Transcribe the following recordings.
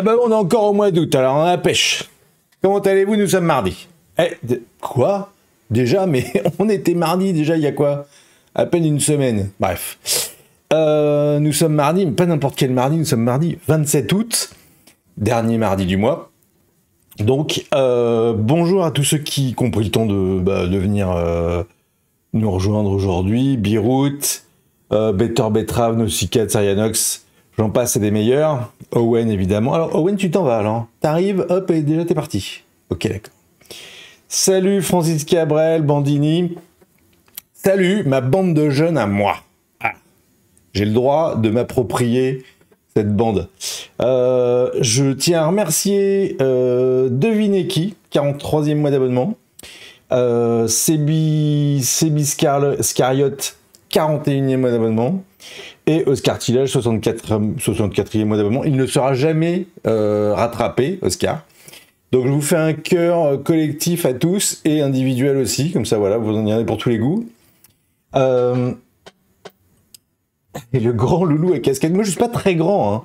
Ah ben, on est encore au mois d'août, alors on a la pêche. Comment allez-vous Nous sommes mardi. Eh, quoi Déjà, mais on était mardi déjà il y a quoi À peine une semaine. Bref. Euh, nous sommes mardi, mais pas n'importe quel mardi, nous sommes mardi 27 août, dernier mardi du mois. Donc, euh, bonjour à tous ceux qui ont pris le temps de, bah, venir euh, nous rejoindre aujourd'hui. Birout, Better Betrave, Nausicaa, Sarianox, J'en passe, à des meilleurs. Owen, évidemment. Alors, Owen, tu t'en vas, alors. T'arrives, hop, et déjà, t'es parti. Ok, d'accord. Salut, Francis Cabrel, Bandini. Salut, ma bande de jeunes à moi. Ah. J'ai le droit de m'approprier cette bande. Euh, je tiens à remercier euh, Devinez qui, 43e mois d'abonnement. Euh, Sebi, Scariot 41e mois d'abonnement. Et Oscar Tillage, 64, 64e mois d'abonnement. Il ne sera jamais euh, rattrapé, Oscar. Donc je vous fais un cœur euh, collectif à tous et individuel aussi, comme ça voilà, vous en avez pour tous les goûts. Euh, et le grand loulou à casquette, moi je suis pas très grand. Hein.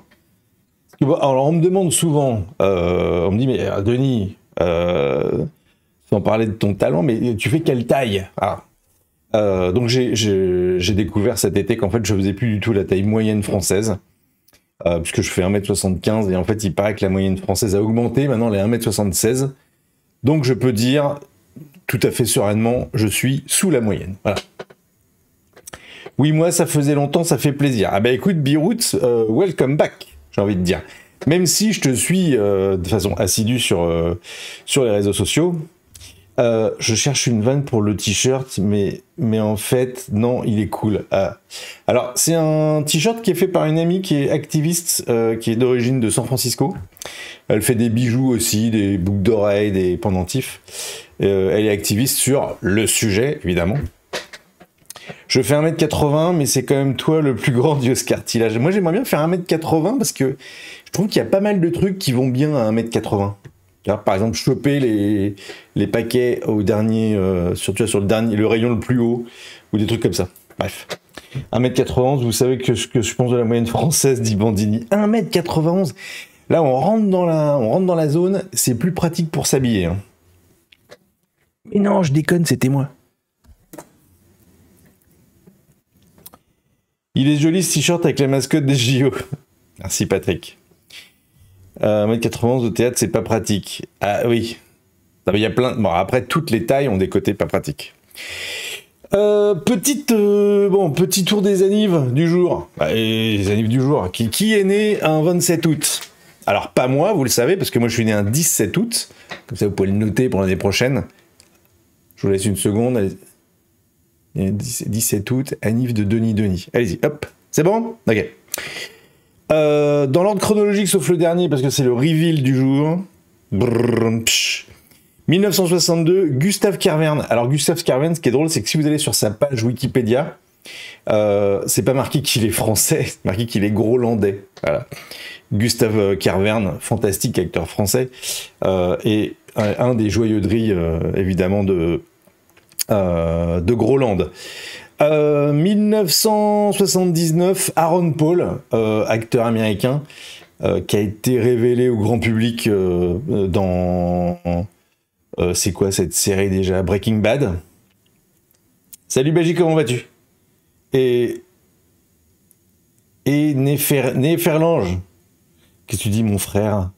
Alors on me demande souvent, on me dit mais Denis, sans parler de ton talent, mais tu fais quelle taille ah, euh, donc j'ai découvert cet été qu'en fait je faisais plus du tout la taille moyenne française, euh, puisque je fais 1m75 et en fait il paraît que la moyenne française a augmenté, maintenant elle est 1m76. Donc je peux dire tout à fait sereinement, je suis sous la moyenne. Voilà. Oui, moi ça faisait longtemps, ça fait plaisir. Ah bah écoute, Beirut euh, welcome back, j'ai envie de dire. Même si je te suis de façon assidue sur, sur les réseaux sociaux, euh, je cherche une vanne pour le t-shirt, mais, en fait, non, il est cool. Ah. Alors, c'est un t-shirt qui est fait par une amie qui est activiste, euh, qui est d'origine de San Francisco. Elle fait des bijoux aussi, des boucles d'oreilles, des pendentifs. Euh, elle est activiste sur le sujet, évidemment. Je fais 1m80, mais c'est quand même toi le plus grand cartilage. Moi, j'aimerais bien faire 1m80 parce que je trouve qu'il y a pas mal de trucs qui vont bien à 1m80. Par exemple, choper les, paquets au dernier, euh, surtout sur, le, dernier, le rayon le plus haut, ou des trucs comme ça. Bref. 1m91, vous savez que ce que je pense de la moyenne française, dit Bandini. 1m91 Là, on rentre dans la, on rentre dans la zone, c'est plus pratique pour s'habiller. Hein. Mais non, je déconne, c'était moi. Il est joli ce t-shirt avec la mascotte des JO. Merci Patrick. Euh, 1m91 au théâtre, c'est pas pratique. Ah oui. Il y plein. Bon, après, toutes les tailles ont des côtés pas pratiques. Euh, petite, euh, bon, petit tour des anives du jour. Bah, les annives du jour. Qui, qui est né un 27 août Alors, pas moi, vous le savez, parce que moi je suis né un 17 août. Comme ça, vous pouvez le noter pour l'année prochaine. Je vous laisse une seconde. 17 août, anive de Denis Denis. Allez-y, hop, c'est bon Ok. Euh, dans l'ordre chronologique, sauf le dernier, parce que c'est le reveal du jour. 1962, Gustave Carverne. Alors, Gustave Carverne, ce qui est drôle, c'est que si vous allez sur sa page Wikipédia, euh, c'est pas marqué qu'il est français, c'est marqué qu'il est groslandais Gustave Carverne, euh, fantastique acteur français, et un, des joyeux drilles, évidemment, de, de Groland. 1979, euh, Aaron Paul, euh, acteur américain, euh, qui a été révélé au grand public dans. c'est quoi cette série déjà Breaking Bad. Salut Belgique, comment vas-tu Et. Et Néferlange. Qu'est-ce que tu dis, mon frère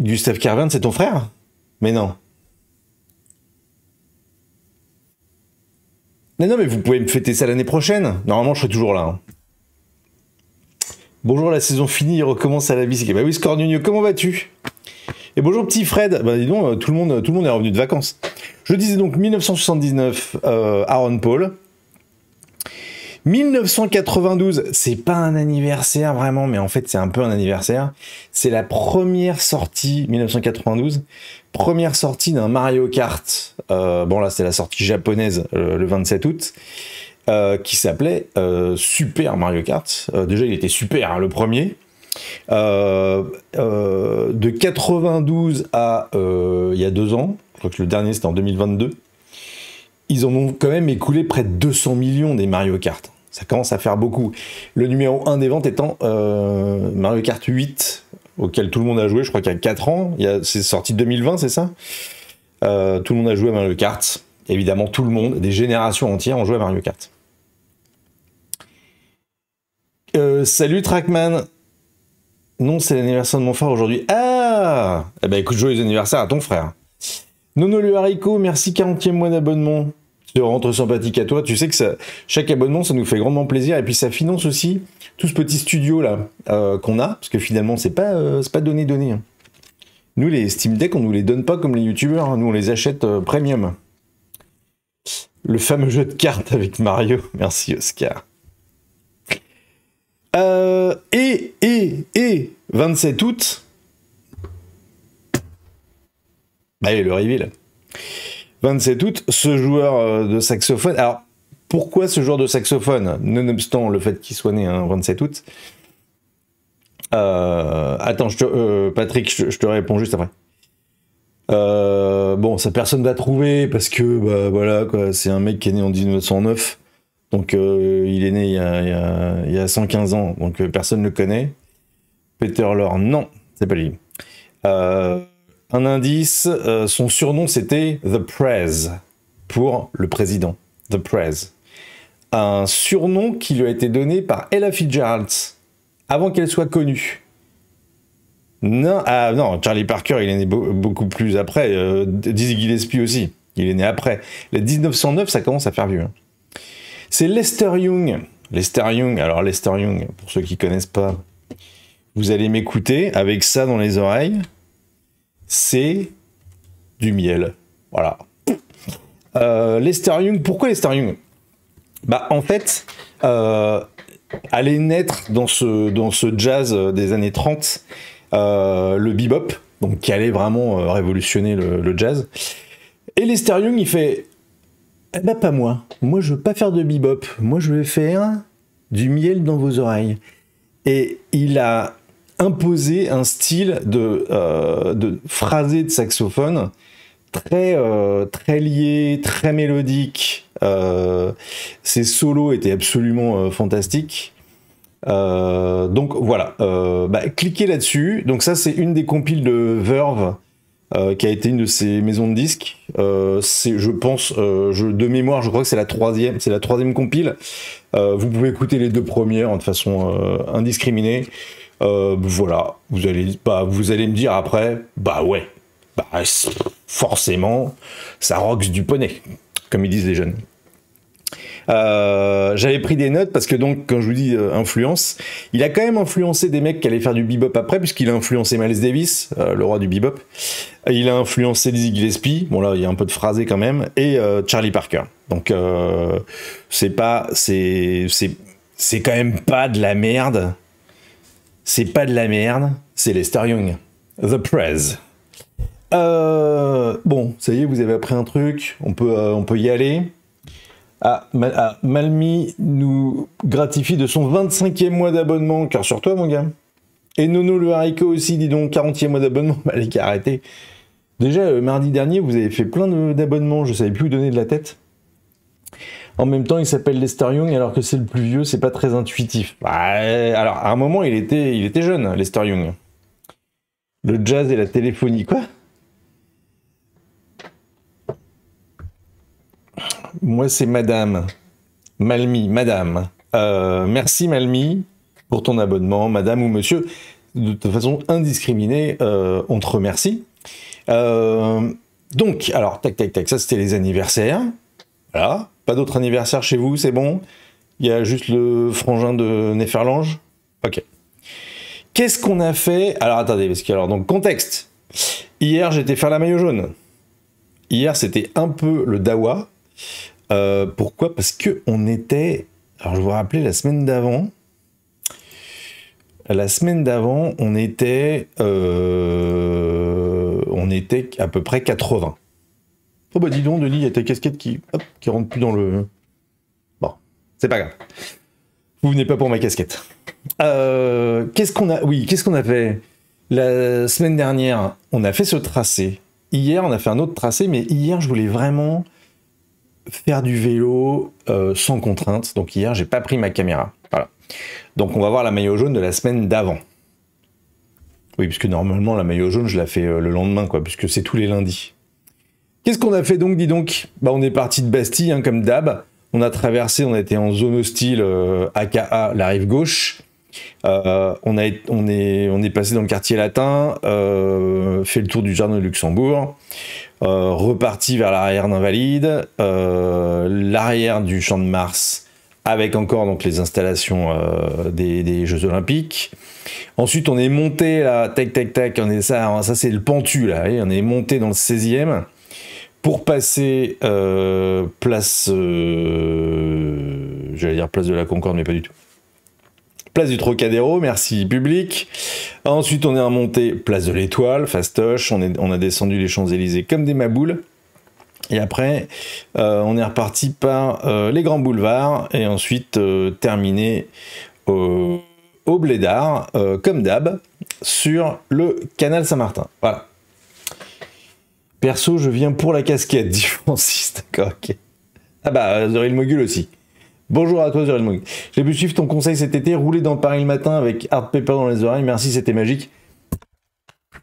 Gustave Carvin, c'est ton frère Mais non. Mais non, mais vous pouvez me fêter ça l'année prochaine. Normalement, je serai toujours là. Hein. Bonjour, la saison finie, il recommence à la bicyclette. Bah oui, Scornugno, comment vas-tu Et bonjour, petit Fred. Bah dis donc, euh, tout le monde, euh, tout le monde est revenu de vacances. Je disais donc 1979, Aaron Paul. 1992, c'est pas un anniversaire vraiment, mais en fait c'est un peu un anniversaire. C'est la première sortie, 1992, première sortie d'un Mario Kart. Euh, bon là c'est la sortie japonaise euh, le 27 août. Euh, qui s'appelait Super Mario Kart. déjà, il était super, hein, le premier. de 92 à il y a deux ans, je crois que le dernier c'était en 2022 ils en ont quand même écoulé près de 200 millions des Mario Kart. Ça commence à faire beaucoup. Le numéro 1 des ventes étant euh, Mario Kart 8, auquel tout le monde a joué, je crois qu'il y a 4 ans. C'est sorti 2020, c'est ça euh, Tout le monde a joué à Mario Kart. Évidemment, tout le monde, des générations entières ont joué à Mario Kart. Euh, salut Trackman Non, c'est l'anniversaire de mon frère aujourd'hui. Ah Eh ben écoute, joyeux anniversaire à ton frère. Nono lui merci 40e mois d'abonnement te rentre sympathique à toi. Tu sais que ça, chaque abonnement, ça nous fait grandement plaisir. Et puis ça finance aussi tout ce petit studio là euh, qu'on a, parce que finalement, c'est pas, euh, C'est pas donné donné. Hein. Nous, les Steam Deck, on nous les donne pas comme les youtubeurs. Hein. Nous, on les achète euh, premium. Le fameux jeu de cartes avec Mario. Merci Oscar. et, et, et, 27 août. Allez, bah, le reveal. 27 août, ce joueur euh, de saxophone. Alors, pourquoi ce joueur de saxophone, nonobstant le fait qu'il soit né un hein, 27 août euh, Attends, je euh, Patrick, je, te réponds juste après. bon, ça personne va trouver parce que bah, voilà quoi, c'est un mec qui est né en 1909, donc il est né il y, a, 115 ans, donc personne ne le connaît. Peter Lorre, non, c'est pas lui. Euh, un indice, euh, son surnom c'était The Prez, pour le président. The Prez. Un surnom qui lui a été donné par Ella Fitzgerald, avant qu'elle soit connue. Non, ah, non, Charlie Parker, il est né beaucoup plus après. Euh, Dizzy Gillespie aussi, il est né après. Les 1909, ça commence à faire vieux. Hein. C'est Lester Young. Lester Young, alors Lester Young, pour ceux qui ne connaissent pas, vous allez m'écouter avec ça dans les oreilles c'est du miel. Voilà. Euh, Young, pourquoi Young Bah en fait, euh, allait naître dans ce, dans ce jazz des années 30, euh, le bebop, donc qui allait vraiment euh, révolutionner le, jazz. Et Young, il fait eh ben, pas moi. Moi je veux pas faire de bebop. Moi je vais faire du miel dans vos oreilles. Et il a imposer un style de, euh, de phrasé de saxophone très, euh, très lié, très mélodique. Ces euh, solos étaient absolument fantastiques. donc voilà, bah, cliquez là-dessus. Donc ça, c'est une des compiles de Verve. qui a été une de ses maisons de disques. c'est, je pense, de mémoire, je crois que c'est la troisième, c'est la troisième compile. vous pouvez écouter les deux premières hein, de façon indiscriminée. Euh, voilà, vous allez, bah, vous allez me dire après, bah ouais, bah forcément, ça rocks du poney, comme ils disent les jeunes. Euh, j'avais pris des notes parce que donc quand je vous dis euh, influence, il a quand même influencé des mecs qui allaient faire du bebop après puisqu'il a influencé Miles Davis, le roi du bebop. Il a influencé Dizzy Gillespie, bon là il y a un peu de phrasé quand même, et Charlie Parker. Donc c'est pas c'est c'est c'est quand même pas de la merde c'est pas de la merde, c'est Lester Young. The Prez. Euh, bon, ça y est, vous avez appris un truc, on peut, euh, on peut y aller. Ah, ah, Malmi nous gratifie de son 25e mois d'abonnement, cœur sur toi, mon gars. Et Nono le haricot aussi, dis donc, 40e mois d'abonnement, bah, les gars, arrêtez. Déjà, euh, mardi dernier, vous avez fait plein d'abonnements, je savais plus où donner de la tête. En même temps, il s'appelle Lester Young alors que c'est le plus vieux, c'est pas très intuitif. Bah, euh, alors, à un moment, il était, il était jeune, Lester Young. Le jazz et la téléphonie, quoi Moi, c'est Madame. Malmi, Madame. Euh, merci, Malmi, pour ton abonnement, Madame ou Monsieur. De, toute façon indiscriminée, euh, on te remercie. donc, alors, tac, tac, tac, ça c'était les anniversaires. Voilà, pas d'autre anniversaire chez vous, c'est bon. Il y a juste le frangin de Néferlange. Ok. Qu'est-ce qu'on a fait Alors attendez, parce que alors donc contexte. Hier j'étais faire la maillot jaune. Hier c'était un peu le dawa. Euh, pourquoi Parce que on était. Alors je vous rappelais la semaine d'avant. La semaine d'avant on était. Euh, on était à peu près 80. Oh bah dis donc, Denis, il y a ta casquette qui, qui rentre plus dans le... Bon, c'est pas grave. Vous venez pas pour ma casquette. Euh, qu'est-ce qu'on a... Oui, qu'est-ce qu'on a fait La semaine dernière, on a fait ce tracé. Hier, on a fait un autre tracé, mais hier, je voulais vraiment faire du vélo euh, sans contrainte. Donc hier, j'ai pas pris ma caméra. Voilà. Donc on va voir la maillot jaune de la semaine d'avant. Oui, puisque normalement, la maillot jaune, je la fais euh, le lendemain, quoi, puisque c'est tous les lundis. Qu'est-ce qu'on a fait donc, dis donc bah, On est parti de Bastille, hein, comme d'hab. On a traversé, on a été en zone hostile, aka euh, la rive gauche. Euh, on, on, est, on est passé dans le quartier latin, euh, fait le tour du jardin de Luxembourg, reparti vers l'arrière d'Invalide, l'arrière du Champ de Mars, avec encore donc, les installations des, Jeux Olympiques. Ensuite, on est monté, là, tac, tac, tac, on est, ça, ça c'est le pentu, là, on est monté dans le 16e pour passer euh, place, euh, j'allais dire place de la Concorde, mais pas du tout. Place du Trocadéro, merci public. Ensuite, on est remonté place de l'Étoile, fastoche. On, a descendu les Champs-Élysées comme des maboules. Et après, euh, on est reparti par les grands boulevards et ensuite terminé au, au Blédard, comme d'hab, sur le canal Saint-Martin. Voilà. Perso, je viens pour la casquette, dit Francis. D'accord, ok. Ah bah, Zoril Mogul aussi. Bonjour à toi, Zoril Mogul. J'ai pu suivre ton conseil cet été, rouler dans Paris le matin avec Hard Paper dans les oreilles. Merci, c'était magique.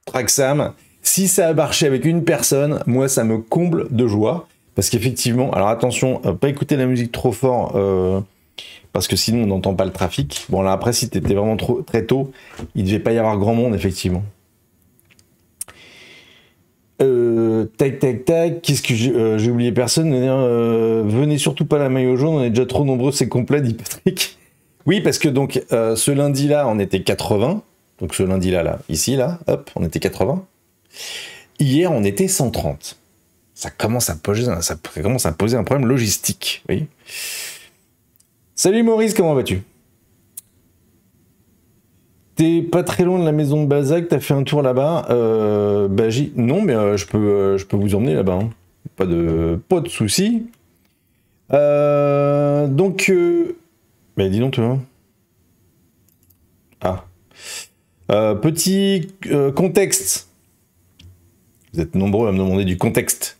Traxam, si ça a marché avec une personne, moi, ça me comble de joie. Parce qu'effectivement, alors attention, euh, pas écouter la musique trop fort. Euh, parce que sinon on n'entend pas le trafic. Bon là après si t'étais vraiment trop, très tôt, il devait pas y avoir grand monde effectivement. Euh, tac, tac, tac. Qu'est-ce que j'ai euh, oublié personne hein, euh, Venez surtout pas la au jaune, on est déjà trop nombreux, c'est complet, dit Patrick. Oui, parce que donc euh, ce lundi-là, on était 80. Donc ce lundi-là, là, ici, là, hop, on était 80. Hier, on était 130. Ça commence à poser, ça commence à poser un problème logistique. Oui. Salut Maurice, comment vas-tu T'es pas très loin de la maison de Balzac, t'as fait un tour là-bas. Euh, bah, non, mais euh, je, peux, euh, je peux vous emmener là-bas. Hein. Pas de, pas de soucis. Euh, donc. Mais bah, dis donc, toi. Ah. petit contexte. Vous êtes nombreux à me demander du contexte.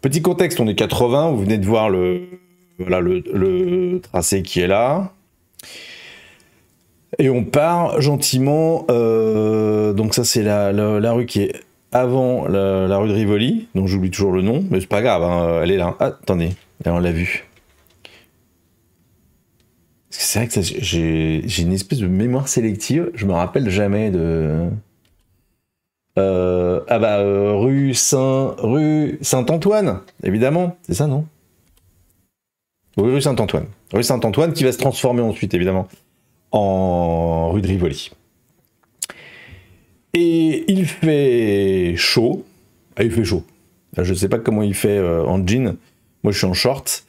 Petit contexte, on est 80, vous venez de voir le, voilà, le tracé qui est là. Et on part gentiment. Euh, donc ça c'est la, rue qui est avant la, rue de Rivoli, dont j'oublie toujours le nom, mais c'est pas grave, hein, elle est là. Ah, attendez, on l'a vue. C'est vrai que j'ai une espèce de mémoire sélective, je me rappelle jamais de. Euh, ah bah euh, rue Saint rue Saint Antoine évidemment c'est ça non oui, rue Saint Antoine rue Saint Antoine qui va se transformer ensuite évidemment en rue de Rivoli. Et il fait chaud. Ah, il fait chaud. Je ne sais pas comment il fait euh, en jean. Moi, je suis en short.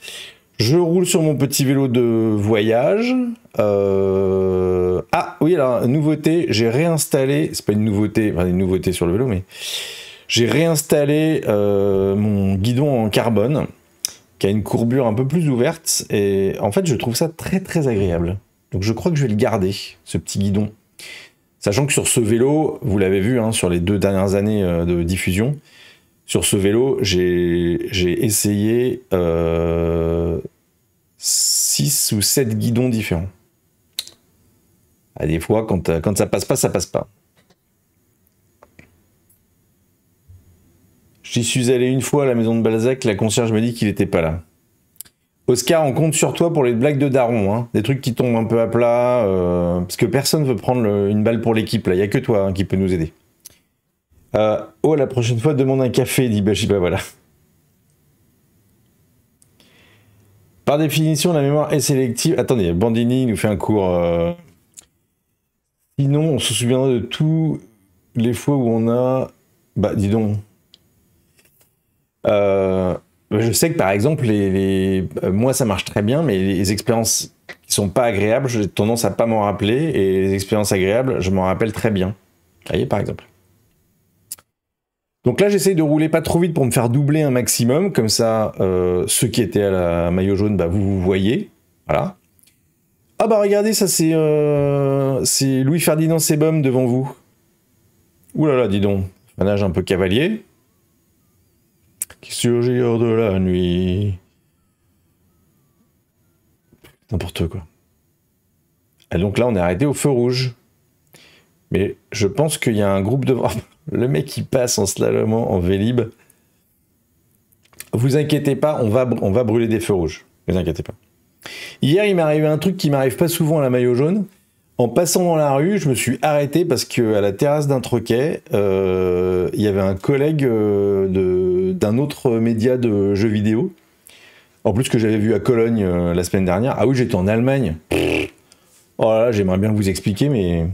Je roule sur mon petit vélo de voyage. Euh, ah oui, alors, nouveauté, j'ai réinstallé. C'est pas une nouveauté, enfin, une nouveauté sur le vélo, mais j'ai réinstallé euh, mon guidon en carbone qui a une courbure un peu plus ouverte. Et en fait, je trouve ça très très agréable. Donc je crois que je vais le garder, ce petit guidon. Sachant que sur ce vélo, vous l'avez vu hein, sur les deux dernières années euh, de diffusion, sur ce vélo, j'ai essayé 6 euh, ou 7 guidons différents. À ah, des fois, quand, euh, quand ça passe pas, ça passe pas. J'y suis allé une fois à la maison de Balzac, la concierge me dit qu'il n'était pas là. Oscar, on compte sur toi pour les blagues de daron, hein. des trucs qui tombent un peu à plat, euh, parce que personne veut prendre une balle pour l'équipe, là, il n'y a que toi hein, qui peut nous aider. Euh, oh, la prochaine fois, demande un café, dit Bajiba, voilà. Par définition, la mémoire est sélective. Attendez, Bandini nous fait un cours. Euh. Sinon, on se souviendra de tous les fois où on a. Bah, dis donc. Euh je sais que par exemple, euh, moi ça marche très bien, mais les expériences qui sont pas agréables, j'ai tendance à pas m'en rappeler, et les expériences agréables, je m'en rappelle très bien. Vous voyez par exemple. Donc là, j'essaye de rouler pas trop vite pour me faire doubler un maximum, comme ça, euh, ceux qui étaient à la maillot jaune, bah, vous, vous voyez. Voilà. Ah bah regardez, ça euh, c'est Louis-Ferdinand Sebum devant vous. Ouh là là, dis donc, un âge un peu cavalier qui surgit hors de la nuit. N'importe quoi. Et donc là, on est arrêté au feu rouge. Mais je pense qu'il y a un groupe devant. Le mec qui passe en slalomant en vélib. Vous inquiétez pas, on va, on va brûler des feux rouges. Vous inquiétez pas. Hier, il m'est arrivé un truc qui m'arrive pas souvent à la maillot jaune. En passant dans la rue, je me suis arrêté parce que à la terrasse d'un troquet, euh, il y avait un collègue euh, d'un autre média de jeux vidéo. En plus que j'avais vu à Cologne euh, la semaine dernière. Ah oui, j'étais en Allemagne. Oh là, j'aimerais bien vous expliquer, mais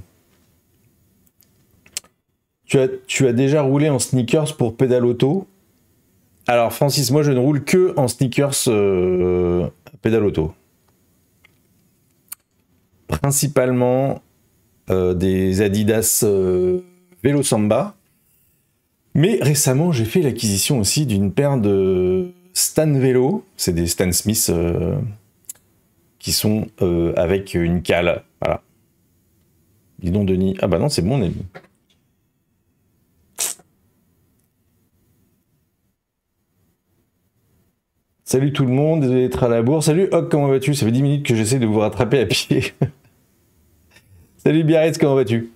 tu as, tu as déjà roulé en sneakers pour pédale auto Alors Francis, moi je ne roule que en sneakers euh, auto principalement euh, des Adidas euh, Vélo Samba. Mais récemment, j'ai fait l'acquisition aussi d'une paire de Stan Vélo. C'est des Stan Smith euh, qui sont avec une cale. Voilà. Dis donc, Denis. Ah bah non, c'est mon ami. Salut tout le monde, désolé d'être à la bourre. Salut Hoc, comment vas-tu Ça fait 10 minutes que j'essaie de vous rattraper à pied. Salut Biarritz, comment vas-tu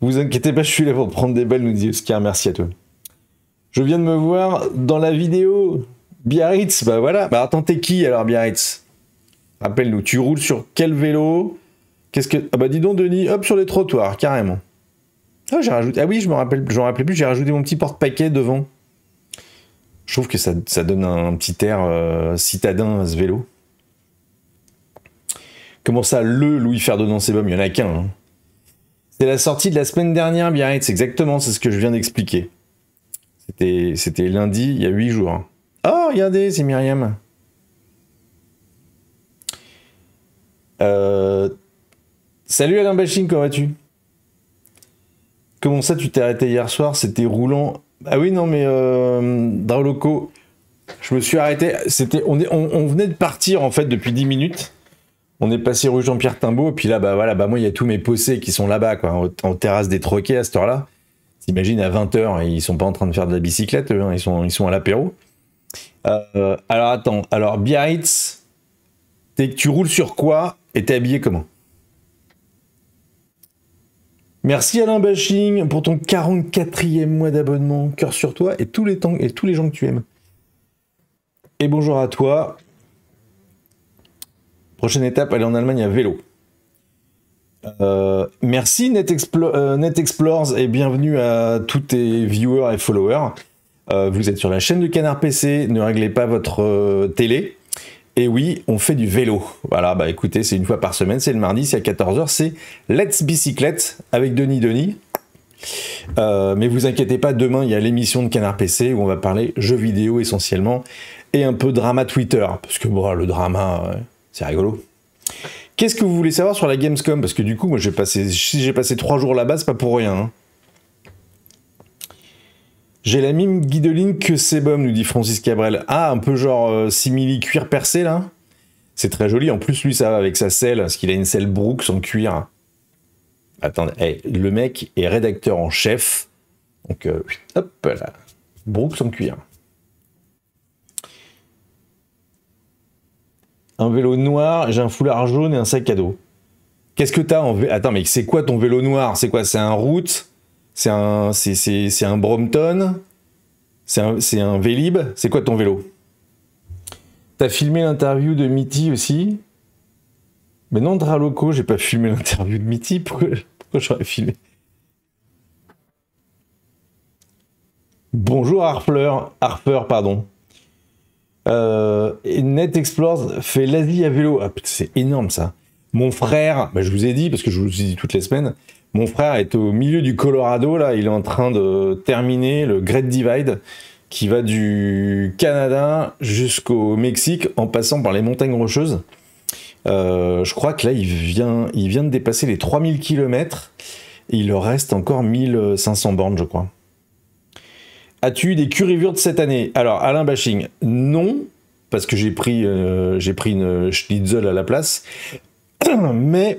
Vous inquiétez pas, je suis là pour prendre des belles, nous dit Oscar, merci à toi. Je viens de me voir dans la vidéo. Biarritz, bah voilà. Bah attends, t'es qui alors Biarritz Rappelle-nous, tu roules sur quel vélo Qu'est-ce que... Ah bah dis donc Denis, hop sur les trottoirs, carrément. Ah, j'ai rajouté... ah oui, je me rappelle, j'en rappelais plus, j'ai rajouté mon petit porte-paquet devant. Je trouve que ça, donne un, petit air euh, citadin à ce vélo. Comment ça, le Louis Ferdinand Sebum Il n'y en a qu'un. Hein. C'est la sortie de la semaine dernière, c'est Exactement, c'est ce que je viens d'expliquer. C'était lundi, il y a huit jours. Oh, regardez, c'est Myriam. Euh, salut Alain Baching, comment vas-tu Comment ça, tu t'es arrêté hier soir C'était roulant. Ah oui, non, mais le euh, loco, je me suis arrêté. C'était, on, on venait de partir en fait depuis 10 minutes on est passé rue Jean-Pierre Timbaud, et puis là, bah voilà, bah moi, il y a tous mes possés qui sont là-bas, quoi, en, terrasse des troquets à cette heure-là. T'imagines, à 20h, ils sont pas en train de faire de la bicyclette, hein, ils, sont, ils sont à l'apéro. Euh, alors attends, alors Biarritz, tu roules sur quoi et t'es habillé comment Merci Alain Bashing pour ton 44e mois d'abonnement. Cœur sur toi et tous les temps et tous les gens que tu aimes. Et bonjour à toi. Prochaine étape, aller en Allemagne à vélo. Euh, merci Net, euh, et bienvenue à tous tes viewers et followers. Euh, vous êtes sur la chaîne de Canard PC, ne réglez pas votre télé. Et oui, on fait du vélo. Voilà, bah écoutez, c'est une fois par semaine, c'est le mardi, c'est à 14h, c'est Let's Bicyclette avec Denis Denis. mais vous inquiétez pas, demain il y a l'émission de Canard PC où on va parler jeux vidéo essentiellement et un peu drama Twitter. Parce que bon, le drama, c'est rigolo. Qu'est-ce que vous voulez savoir sur la Gamescom Parce que du coup, moi, j'ai passé, si j'ai passé trois jours là-bas, c'est pas pour rien. Hein. J'ai la mime guideline que Sebum, nous dit Francis Cabrel. Ah, un peu genre euh, simili cuir percé là C'est très joli. En plus, lui, ça va avec sa selle, parce qu'il a une selle Brooks en cuir. Attendez, le mec est rédacteur en chef. Donc, euh, hop là, Brooks en cuir. un vélo noir, j'ai un foulard jaune et un sac à dos. Qu'est-ce que t'as en vélo Attends, mais c'est quoi ton vélo noir C'est quoi C'est un route C'est un, c'est, un Brompton c'est un, un Vélib C'est quoi ton vélo T'as filmé l'interview de Mitty aussi Mais non, Draloco, j'ai pas filmé l'interview de Mitty. Pourquoi, j'aurais filmé Bonjour Harper, Harper, pardon. Euh, et Net explorer fait l'Asie à vélo. Ah, c'est énorme ça. Mon frère, bah, je vous ai dit, parce que je vous ai dit toutes les semaines, mon frère est au milieu du Colorado, là, il est en train de terminer le Great Divide qui va du Canada jusqu'au Mexique en passant par les montagnes rocheuses. Euh, je crois que là, il vient, il vient de dépasser les 3000 km. Il reste encore 1500 bornes, je crois. As-tu eu des de cette année Alors, Alain Bashing, non, parce que euh, j'ai pris, une schnitzel à la place. Mais.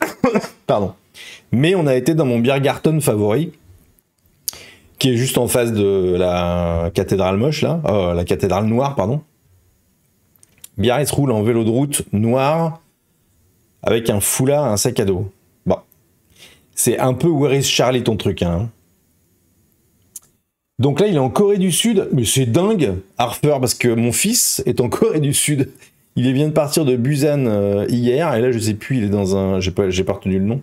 Pardon. Mais on a été dans mon Biergarten favori, qui est juste en face de la cathédrale moche, là. Oh, la cathédrale noire, pardon. Biarritz roule en vélo de route noir, avec un foulard, un sac à dos. Bon. C'est un peu Where is Charlie ton truc, hein. Donc là, il est en Corée du Sud, mais c'est dingue, Harper, parce que mon fils est en Corée du Sud. Il vient de partir de Busan euh, hier, et là, je sais plus, il est dans un. J'ai pas, pas retenu le nom.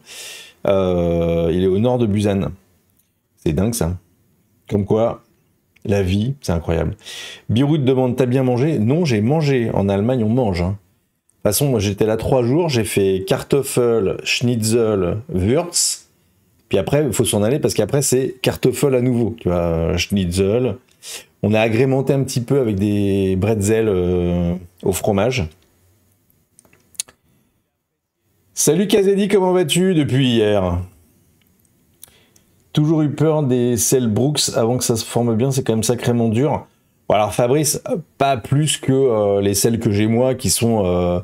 Euh, il est au nord de Busan. C'est dingue, ça. Comme quoi, la vie, c'est incroyable. Birut demande T'as bien mangé Non, j'ai mangé. En Allemagne, on mange. Hein. De toute façon, moi, j'étais là trois jours, j'ai fait Kartoffel, Schnitzel, wurz après, il faut s'en aller parce qu'après, c'est carte folle à nouveau. Tu vois, schnitzel. On a agrémenté un petit peu avec des bretzels euh, au fromage. Salut Kazedi, comment vas-tu depuis hier Toujours eu peur des sel Brooks avant que ça se forme bien, c'est quand même sacrément dur. alors Fabrice, pas plus que euh, les sels que j'ai moi qui sont euh,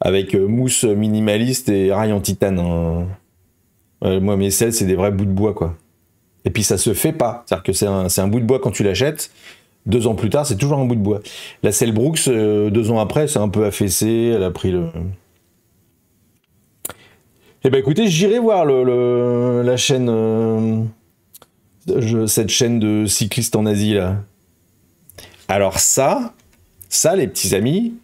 avec mousse minimaliste et rail en titane. Hein. Euh, moi, mes selles, c'est des vrais bouts de bois, quoi. Et puis ça se fait pas. C'est-à-dire que c'est un, bout de bois quand tu l'achètes. Deux ans plus tard, c'est toujours un bout de bois. La selle Brooks, euh, deux ans après, c'est un peu affaissé. Elle a pris le. Eh ben écoutez, j'irai voir la chaîne. Euh, cette chaîne de cyclistes en Asie, là. Alors ça, ça, les petits amis,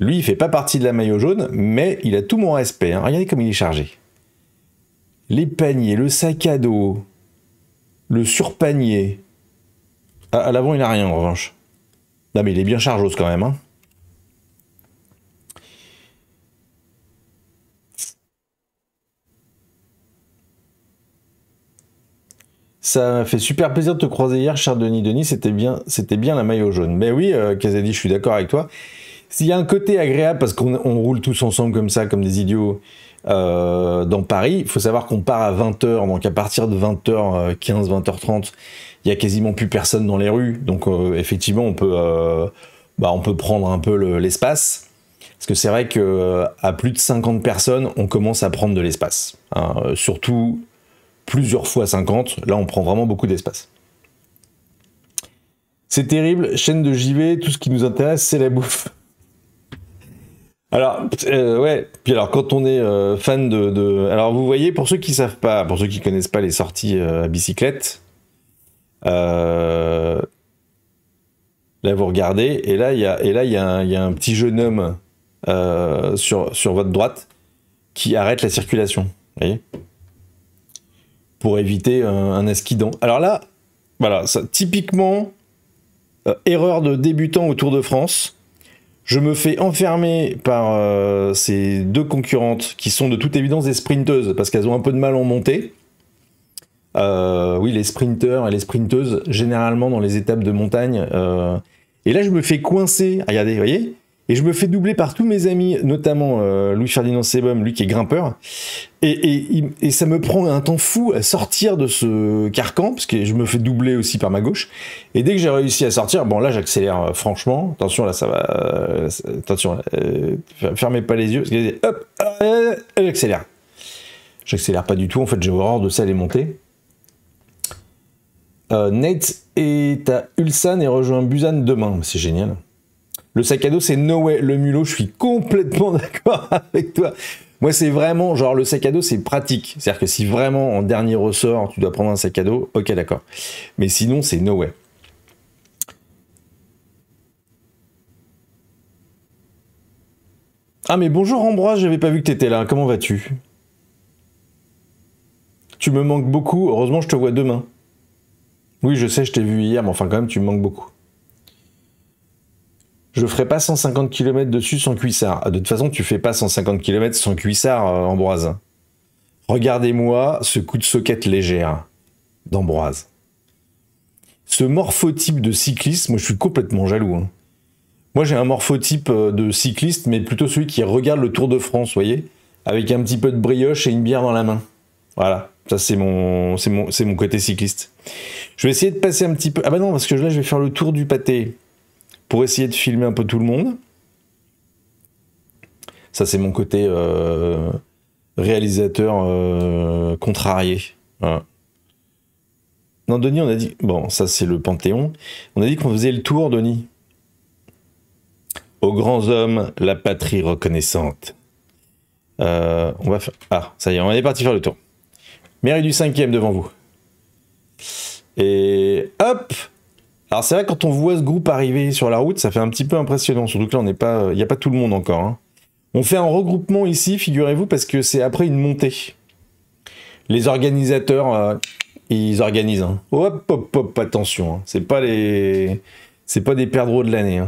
lui, il fait pas partie de la maillot jaune, mais il a tout mon respect. Hein. Regardez comme il est chargé les paniers, le sac à dos, le surpanier. À, ah, à l'avant, il n'a rien en revanche. Non, mais il est bien chargeuse quand même. Hein. Ça fait super plaisir de te croiser hier, cher Denis. Denis, c'était bien, c'était bien la maillot jaune. Mais oui, euh, je suis d'accord avec toi. S'il y a un côté agréable, parce qu'on roule tous ensemble comme ça, comme des idiots, euh, dans Paris. Il faut savoir qu'on part à 20h, donc à partir de 20h15, 20h30, euh, il y a quasiment plus personne dans les rues. Donc euh, effectivement, on peut, bah, on peut prendre un peu l'espace. parce que c'est vrai que à plus de 50 personnes, on commence à prendre de l'espace. Hein. surtout plusieurs fois 50, là on prend vraiment beaucoup d'espace. C'est terrible, chaîne de JV, tout ce qui nous intéresse, c'est la bouffe. Alors, euh, ouais, puis alors quand on est euh, fan de, Alors vous voyez, pour ceux qui savent pas, pour ceux qui connaissent pas les sorties euh, à bicyclette, là vous regardez, et là il y a, et là, un, y a un petit jeune homme sur, votre droite qui arrête la circulation, vous voyez Pour éviter un, un Alors là, voilà, ça, typiquement, erreur de débutant au Tour de France je me fais enfermer par euh, ces deux concurrentes qui sont de toute évidence des sprinteuses parce qu'elles ont un peu de mal en montée. Euh, oui, les sprinteurs et les sprinteuses, généralement dans les étapes de montagne. Euh, et là, je me fais coincer. Ah, regardez, vous voyez et je me fais doubler par tous mes amis, notamment euh, Louis-Ferdinand Sebum, lui qui est grimpeur. Et, et, ça me prend un temps fou à sortir de ce carcan, parce que je me fais doubler aussi par ma gauche. Et dès que j'ai réussi à sortir, bon là j'accélère euh, franchement. Attention là, ça va. Euh, attention, fermez pas les yeux, parce que hop, j'accélère. J'accélère pas du tout, en fait j'ai horreur de ça, les monter. Nate est à Ulsan et rejoint Busan demain, c'est génial. Le sac à dos, c'est no way. Le mulot, je suis complètement d'accord avec toi. Moi, c'est vraiment, genre, le sac à dos, c'est pratique. C'est-à-dire que si vraiment, en dernier ressort, tu dois prendre un sac à dos, ok, d'accord. Mais sinon, c'est no way. Ah, mais bonjour Ambroise, j'avais pas vu que tu étais là. Comment vas-tu Tu me manques beaucoup. Heureusement, je te vois demain. Oui, je sais, je t'ai vu hier, mais enfin, quand même, tu me manques beaucoup je ferai pas 150 km dessus sans cuissard. Ah, de toute façon, tu fais pas 150 km sans cuissard, euh, Ambroise. Regardez-moi ce coup de soquette légère d'Ambroise. Ce morphotype de cycliste, moi je suis complètement jaloux. Hein. Moi j'ai un morphotype euh, de cycliste, mais plutôt celui qui regarde le Tour de France, voyez, avec un petit peu de brioche et une bière dans la main. Voilà, ça c'est mon, c'est mon, mon côté cycliste. Je vais essayer de passer un petit peu. Ah bah non, parce que là je vais faire le tour du pâté pour essayer de filmer un peu tout le monde. Ça, c'est mon côté euh, réalisateur euh, contrarié. Non, Denis, on a dit. Bon, ça, c'est le Panthéon. On a dit qu'on faisait le tour, Denis. Aux grands hommes, la patrie reconnaissante. Euh, on va faire. Ah, ça y est, on est parti faire le tour. Mairie du 5 devant vous. Et hop alors c'est vrai quand on voit ce groupe arriver sur la route, ça fait un petit peu impressionnant, surtout que là on n'est pas, il n'y a pas tout le monde encore. Hein. On fait un regroupement ici, figurez-vous, parce que c'est après une montée. Les organisateurs, euh, ils organisent. Hein. Hop, hop, hop, attention, Ce hein. c'est pas les, c'est pas des perdreaux de l'année.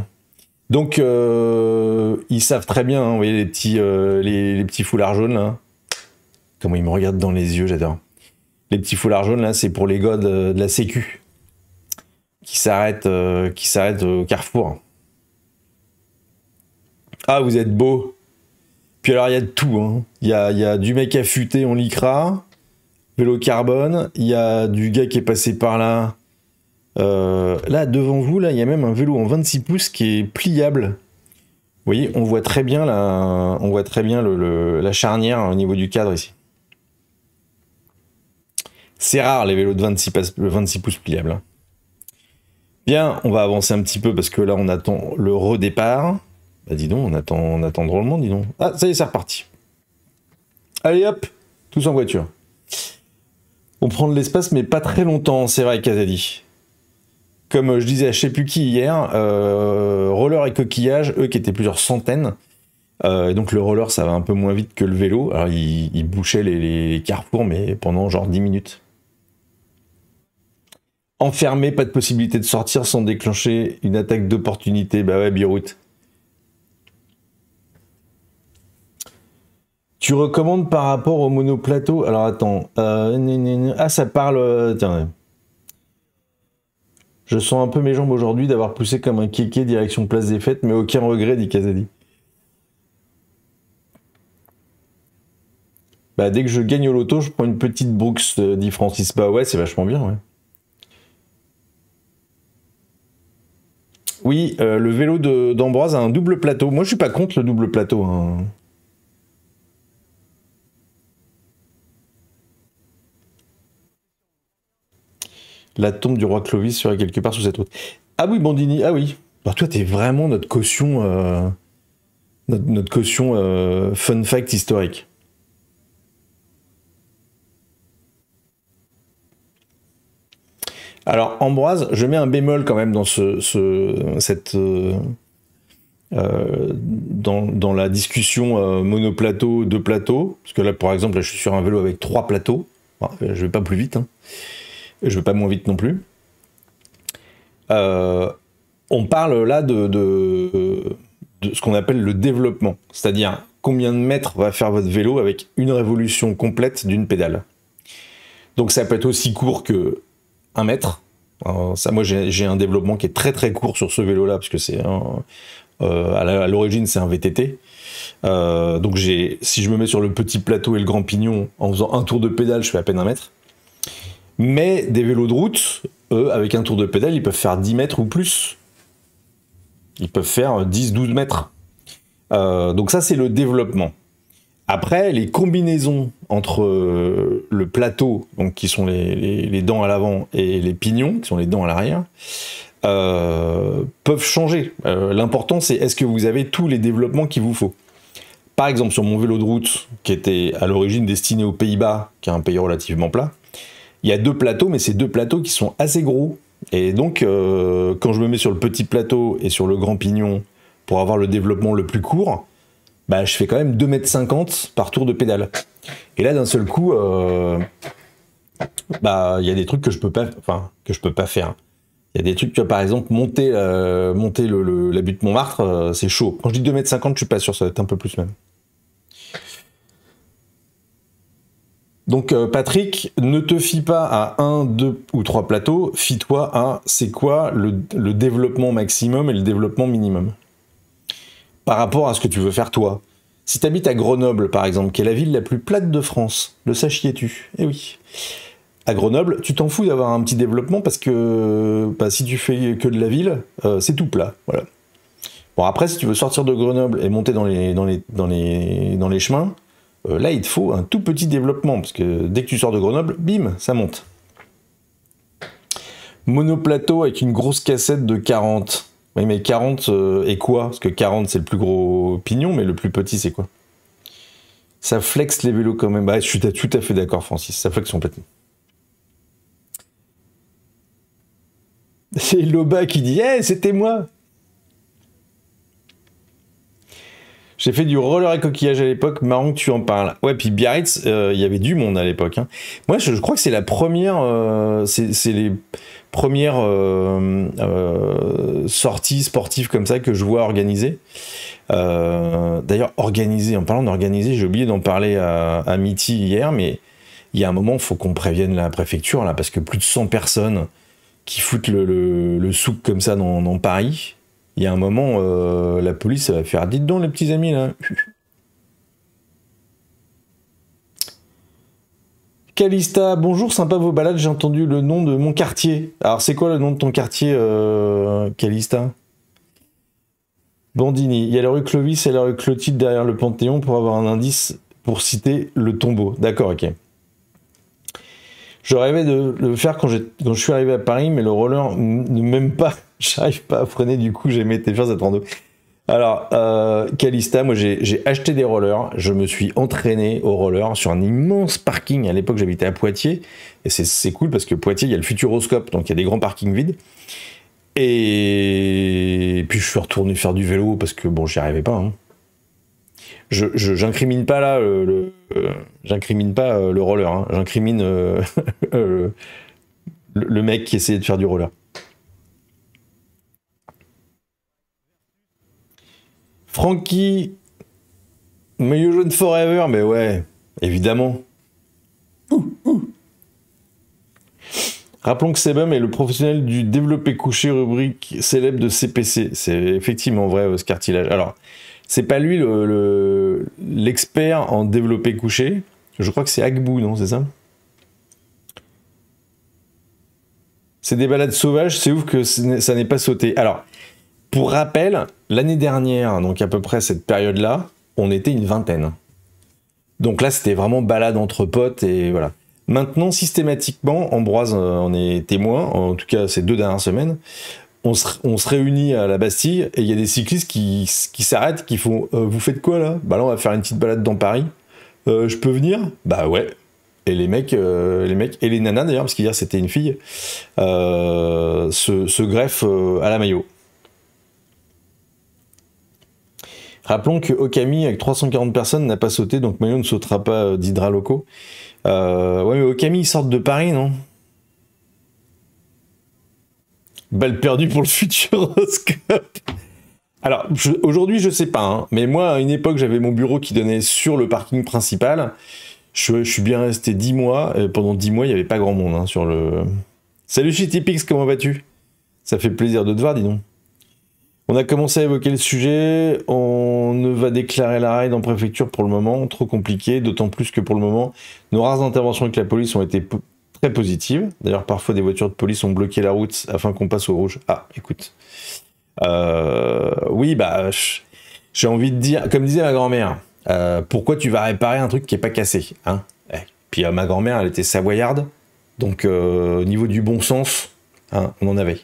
Donc euh, ils savent très bien, vous voyez les petits, euh, les, petits foulards jaunes là. Comment ils me regardent dans les yeux, j'adore. Les petits foulards jaunes là, c'est pour les gars de la Sécu qui s'arrête euh, qui s'arrête euh, au carrefour. Ah, vous êtes beau. Puis alors, il y a de tout. Hein. Il y, a, y, a, du mec affûté, on l'icra. Vélo carbone. Il y a du gars qui est passé par là. Euh, là, devant vous, là, il y a même un vélo en 26 pouces qui est pliable. Vous voyez, on voit très bien la, on voit très bien la charnière hein, au niveau du cadre ici. C'est rare les vélos de 26, 26 pouces pliables. Hein. Bien, on va avancer un petit peu parce que là, on attend le redépart. Bah, dis donc, on attend, on drôlement, dis donc. Ah, ça y est, c'est reparti. Allez hop, tous en voiture. On prend de l'espace, mais pas très longtemps, c'est vrai, Kazadi. Comme euh, je disais à je sais plus qui hier, euh, roller et coquillage, eux qui étaient plusieurs centaines. Euh, et donc le roller, ça va un peu moins vite que le vélo. Alors il, il bouchait les, les, carrefours, mais pendant genre 10 minutes enfermé, pas de possibilité de sortir sans déclencher une attaque d'opportunité. Bah ouais, Biroute. Tu recommandes par rapport au monoplateau Alors attends. Euh, ah, ça parle. Euh, tiens. Je sens un peu mes jambes aujourd'hui d'avoir poussé comme un kéké direction place des fêtes, mais aucun regret, dit Kazadi. Bah, dès que je gagne au loto, je prends une petite Brooks, euh, dit Francis. Bah ouais, c'est vachement bien, ouais. Oui, euh, le vélo d'Ambroise a un double plateau. Moi, je suis pas contre le double plateau. Hein. La tombe du roi Clovis serait quelque part sous cette route. Ah oui, Bandini, ah oui. Toi, toi, es vraiment notre caution, euh, notre, caution euh, fun fact historique. Alors, Ambroise, je mets un bémol quand même dans ce, euh, euh, dans, la discussion euh, monoplateau, deux plateaux, parce que là, par exemple, je suis sur un vélo avec trois plateaux, je vais pas plus vite, hein. je vais pas moins vite non plus. on parle là de, de, de ce qu'on appelle le développement, c'est-à-dire combien de mètres va faire votre vélo avec une révolution complète d'une pédale. Donc ça peut être aussi court que 1 mètre. ça, moi, j'ai un développement qui est très très court sur ce vélo-là, parce que c'est euh, à l'origine, c'est un VTT. Euh, donc donc, si je me mets sur le petit plateau et le grand pignon, en faisant un tour de pédale, je fais à peine un mètre. Mais des vélos de route, eux, avec un tour de pédale, ils peuvent faire 10 mètres ou plus. Ils peuvent faire 10-12 mètres. Euh, donc ça, c'est le développement. Après, les combinaisons entre euh, le plateau, donc qui sont les, dents à l'avant, et les pignons, qui sont les dents à l'arrière, euh, peuvent changer. Euh, l'important, c'est est-ce que vous avez tous les développements qu'il vous faut. Par exemple, sur mon vélo de route, qui était à l'origine destiné aux Pays-Bas, qui est un pays relativement plat, il y a deux plateaux, mais ces deux plateaux qui sont assez gros. Et donc, quand je me mets sur le petit plateau et sur le grand pignon pour avoir le développement le plus court, bah, je fais quand même 2m50 par tour de pédale. Et là, d'un seul coup, euh, bah, il y a des trucs que je peux pas, enfin, que je peux pas faire. Il y a des trucs, tu vois, par exemple, monter, euh, monter la butte Montmartre, euh, c'est chaud. Quand je dis 2m50, je suis pas sûr, ça va être un peu plus même. Donc, Patrick, ne te fie pas à un, deux ou trois plateaux, fie-toi à c'est quoi le développement maximum et le développement minimum par rapport à ce que tu veux faire toi. Si tu habites à Grenoble, par exemple, qui est la ville la plus plate de France, le sachiez-tu Eh oui. À Grenoble, tu t'en fous d'avoir un petit développement parce que bah, si tu fais que de la ville, euh, c'est tout plat. Voilà. Bon, après, si tu veux sortir de Grenoble et monter dans les, dans les, dans les, dans les chemins, euh, là, il te faut un tout petit développement parce que dès que tu sors de Grenoble, bim, ça monte. Monoplateau avec une grosse cassette de 40. Oui, mais 40 euh, et quoi Parce que 40, c'est le plus gros pignon, mais le plus petit, c'est quoi Ça flexe les vélos quand même. Bah, je suis tout à fait d'accord, Francis. Ça flexe complètement. C'est Loba qui dit Eh, c'était moi J'ai fait du roller et coquillage à l'époque, marrant que tu en parles. Ouais, puis Biarritz, euh, il y avait du monde à l'époque. Hein. Moi, je, crois que c'est la première. Euh, c'est les première euh, euh, sortie sportive comme ça que je vois organiser. Euh, d'ailleurs, organisée, en parlant d'organiser, j'ai oublié d'en parler à, à hier, mais il y a un moment, il faut qu'on prévienne la préfecture, là, parce que plus de 100 personnes qui foutent le, souk comme ça dans, Paris, il y a un moment, la police va faire Dites donc, les petits amis, là, Calista, bonjour, sympa vos balades, j'ai entendu le nom de mon quartier. Alors c'est quoi le nom de ton quartier, euh, Calista Bandini, il y a la rue Clovis et la rue Clotilde derrière le Panthéon pour avoir un indice pour citer le tombeau. D'accord, ok. Je rêvais de le faire quand, je suis arrivé à Paris, mais le roller ne m'aime pas. J'arrive pas à freiner, du coup j'ai aimé tes cette à alors, euh, Calista, moi j'ai acheté des rollers, je me suis entraîné au roller sur un immense parking. À l'époque, j'habitais à Poitiers, et c'est cool parce que Poitiers, il y a le Futuroscope, donc il y a des grands parkings vides. Et... puis je suis retourné faire du vélo parce que bon, j'y arrivais pas. Hein. Je j'incrimine pas là le, euh, j'incrimine pas euh, le roller, hein. j'incrimine le mec qui essayait de faire du roller. Frankie, Meilleur jaune forever, mais ouais, évidemment. Rappelons que Sebum est le professionnel du développé couché rubrique célèbre de CPC. C'est effectivement vrai, ce cartilage. Alors, c'est pas lui l'expert le, l'expert en développé couché. Je crois que c'est Agbou, non C'est ça C'est des balades sauvages, c'est ouf que ça n'est pas sauté. Alors, pour rappel, l'année dernière, donc à peu près cette période-là, on était une vingtaine. Donc là, c'était vraiment balade entre potes et voilà. Maintenant, systématiquement, Ambroise en euh, est témoin, en tout cas ces deux dernières semaines, on se, réunit à la Bastille et il y a des cyclistes qui, s'arrêtent, qui font euh, Vous faites quoi là Bah là, on va faire une petite balade dans Paris. Euh, je peux venir Bah ouais. Et les mecs, les mecs et les nanas d'ailleurs, parce qu'hier c'était une fille, se greffent à la maillot. Rappelons que Okami, avec 340 personnes, n'a pas sauté, donc Mayo ne sautera pas euh, d'Hydra locaux. Euh, ouais, mais Okami, ils sortent de Paris, non Balle perdue pour le futuroscope. Alors, aujourd'hui, je sais pas, hein, mais moi, à une époque, j'avais mon bureau qui donnait sur le parking principal. Je, suis bien resté 10 mois, et pendant 10 mois, il n'y avait pas grand monde hein, sur le. Salut CityPix, comment vas-tu Ça fait plaisir de te voir, dis donc. On a commencé à évoquer le sujet, on ne va déclarer la ride en préfecture pour le moment, trop compliqué, d'autant plus que pour le moment, nos rares interventions avec la police ont été très positives. D'ailleurs, parfois des voitures de police ont bloqué la route afin qu'on passe au rouge. Ah, écoute. Euh, oui, bah, j'ai envie de dire, comme disait ma grand-mère, euh, pourquoi tu vas réparer un truc qui n'est pas cassé hein eh, Puis euh, ma grand-mère, elle était savoyarde, donc au niveau du bon sens, hein, on en avait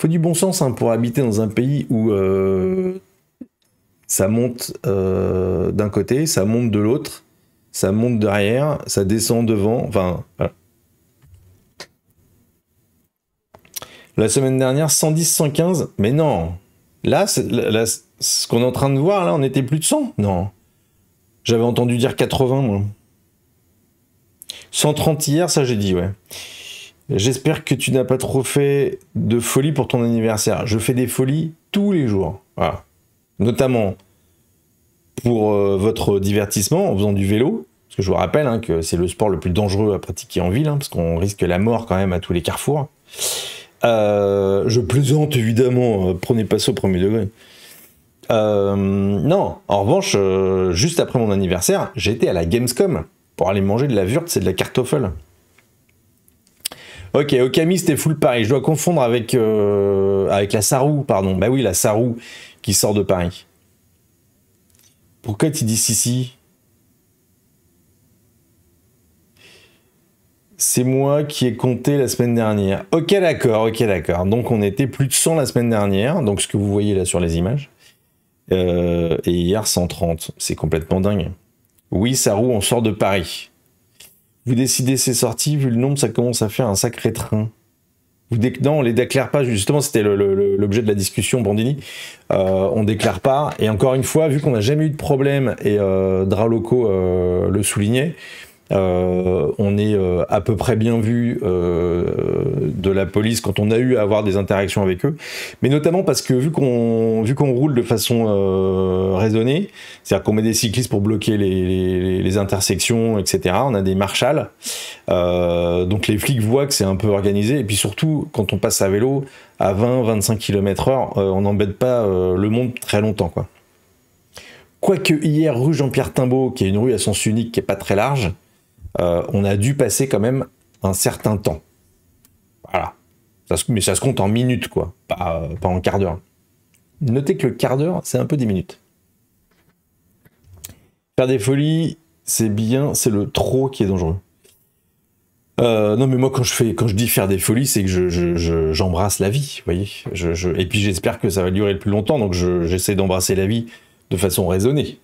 faut du bon sens hein, pour habiter dans un pays où euh, ça monte euh, d'un côté, ça monte de l'autre, ça monte derrière, ça descend devant. Enfin, La semaine dernière, 110, 115, mais non. Là, là ce qu'on est en train de voir, là, on était plus de 100. Non. J'avais entendu dire 80, moi. 130 hier, ça j'ai dit, ouais. J'espère que tu n'as pas trop fait de folie pour ton anniversaire. Je fais des folies tous les jours. Voilà. Notamment pour euh, votre divertissement en faisant du vélo. Parce que je vous rappelle hein, que c'est le sport le plus dangereux à pratiquer en ville, hein, parce qu'on risque la mort quand même à tous les carrefours. Euh, je plaisante évidemment, euh, prenez pas ça au premier degré. non, en revanche, juste après mon anniversaire, j'étais à la Gamescom pour aller manger de la wurtz et de la kartoffel. Ok, Okami, c'était full Paris. Je dois confondre avec, euh, avec la Sarou, pardon. Bah oui, la Sarou qui sort de Paris. Pourquoi tu dis si C'est moi qui ai compté la semaine dernière. Ok, d'accord, ok, d'accord. Donc on était plus de 100 la semaine dernière, donc ce que vous voyez là sur les images. Euh, et hier 130, c'est complètement dingue. Oui, Sarou, on sort de Paris. Vous décidez ces sorties, vu le nombre, ça commence à faire un sacré train. Vous non, on les déclare pas, justement, c'était l'objet de la discussion, Bandini. On euh, on déclare pas. Et encore une fois, vu qu'on n'a jamais eu de problème, et euh, Draloco euh, le soulignait, euh, on est euh, à peu près bien vu euh, de la police quand on a eu à avoir des interactions avec eux, mais notamment parce que vu qu'on vu qu'on roule de façon raisonnée, c'est-à-dire qu'on met des cyclistes pour bloquer les, intersections, etc. On a des marshals, donc les flics voient que c'est un peu organisé, et puis surtout quand on passe à vélo à 20-25 km/h, on n'embête pas le monde très longtemps, quoi. Quoique hier, rue Jean-Pierre Timbaud, qui est une rue à sens unique qui est pas très large, euh, on a dû passer quand même un certain temps. Voilà. mais ça se compte en minutes, quoi, euh, pas, en quart d'heure. Notez que le quart d'heure, c'est un peu des minutes. Faire des folies, c'est bien, c'est le trop qui est dangereux. Euh, non mais moi quand je fais quand je dis faire des folies c'est que j'embrasse la vie, vous voyez. et puis j'espère que ça va durer le plus longtemps donc j'essaie d'embrasser la vie de façon raisonnée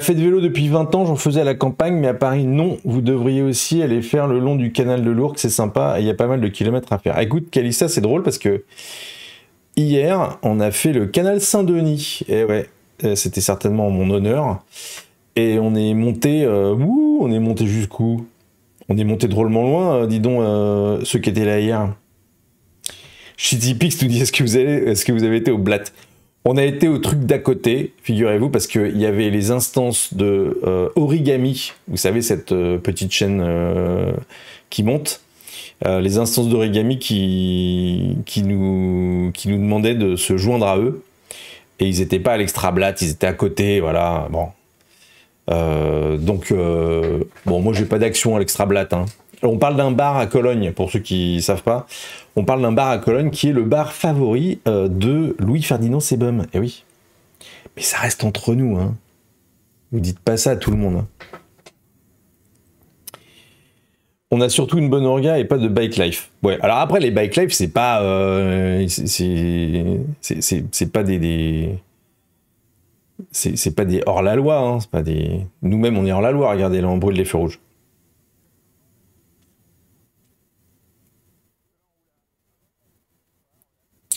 fait de vélo depuis 20 ans, j'en faisais à la campagne, mais à Paris, non. Vous devriez aussi aller faire le long du canal de l'Ourcq, c'est sympa, il y a pas mal de kilomètres à faire. Écoute, Calista, c'est drôle parce que hier, on a fait le canal Saint-Denis. Et eh ouais, euh, c'était certainement mon honneur. Et on est monté, euh, on est monté jusqu'où On est monté drôlement loin, disons euh, dis donc, ceux qui étaient là hier. Je Pix nous dit est-ce que, vous avez, est-ce que vous avez été au Blatt on a été au truc d'à côté, figurez-vous, parce qu'il y avait les instances de euh, Origami, vous savez, cette euh, petite chaîne euh, qui monte, les instances d'Origami qui, nous, demandaient de se joindre à eux. Et ils n'étaient pas à l'ExtraBlat, ils étaient à côté, voilà, bon. donc, bon, moi j'ai pas d'action à l'ExtraBlat. hein on parle d'un bar à Cologne, pour ceux qui ne savent pas. On parle d'un bar à Cologne qui est le bar favori euh, de Louis-Ferdinand Sebum. eh oui. Mais ça reste entre nous. Hein. Vous dites pas ça à tout le monde. Hein. On a surtout une bonne orga et pas de bike life. Ouais. Alors après, les bike life, c'est pas, euh, c'est pas des, c'est pas des hors la loi. Hein. C'est pas Nous-mêmes, on est hors la loi. Regardez, là, on brûle les feux rouges.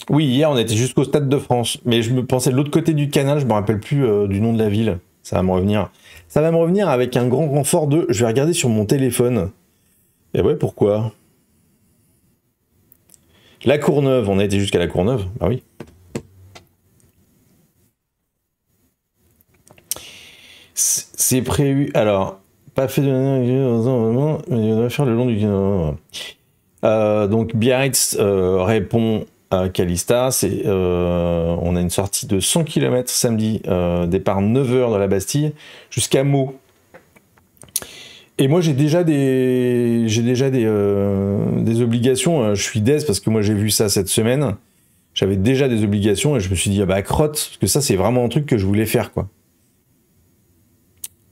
Oui, hier, on était jusqu'au Stade de France. Mais je me pensais de l'autre côté du canal, je me rappelle plus euh, du nom de la ville. Ça va me revenir. Ça va me revenir avec un grand renfort de. Je vais regarder sur mon téléphone. Et eh ouais, pourquoi La Courneuve, on a été jusqu'à la Courneuve. Ah oui. C'est prévu. Alors, pas fait de mais on va faire le long du. Euh, donc Biarritz euh, répond à Calista. Euh, on a une sortie de 100 km samedi, euh, départ 9h de la Bastille, jusqu'à Meaux. Et moi, j'ai déjà des, j'ai déjà des, euh, obligations. Je suis d'aise parce que moi, j'ai vu ça cette semaine. J'avais déjà des obligations et je me suis dit, ah bah, crotte, parce que ça, c'est vraiment un truc que je voulais faire, quoi.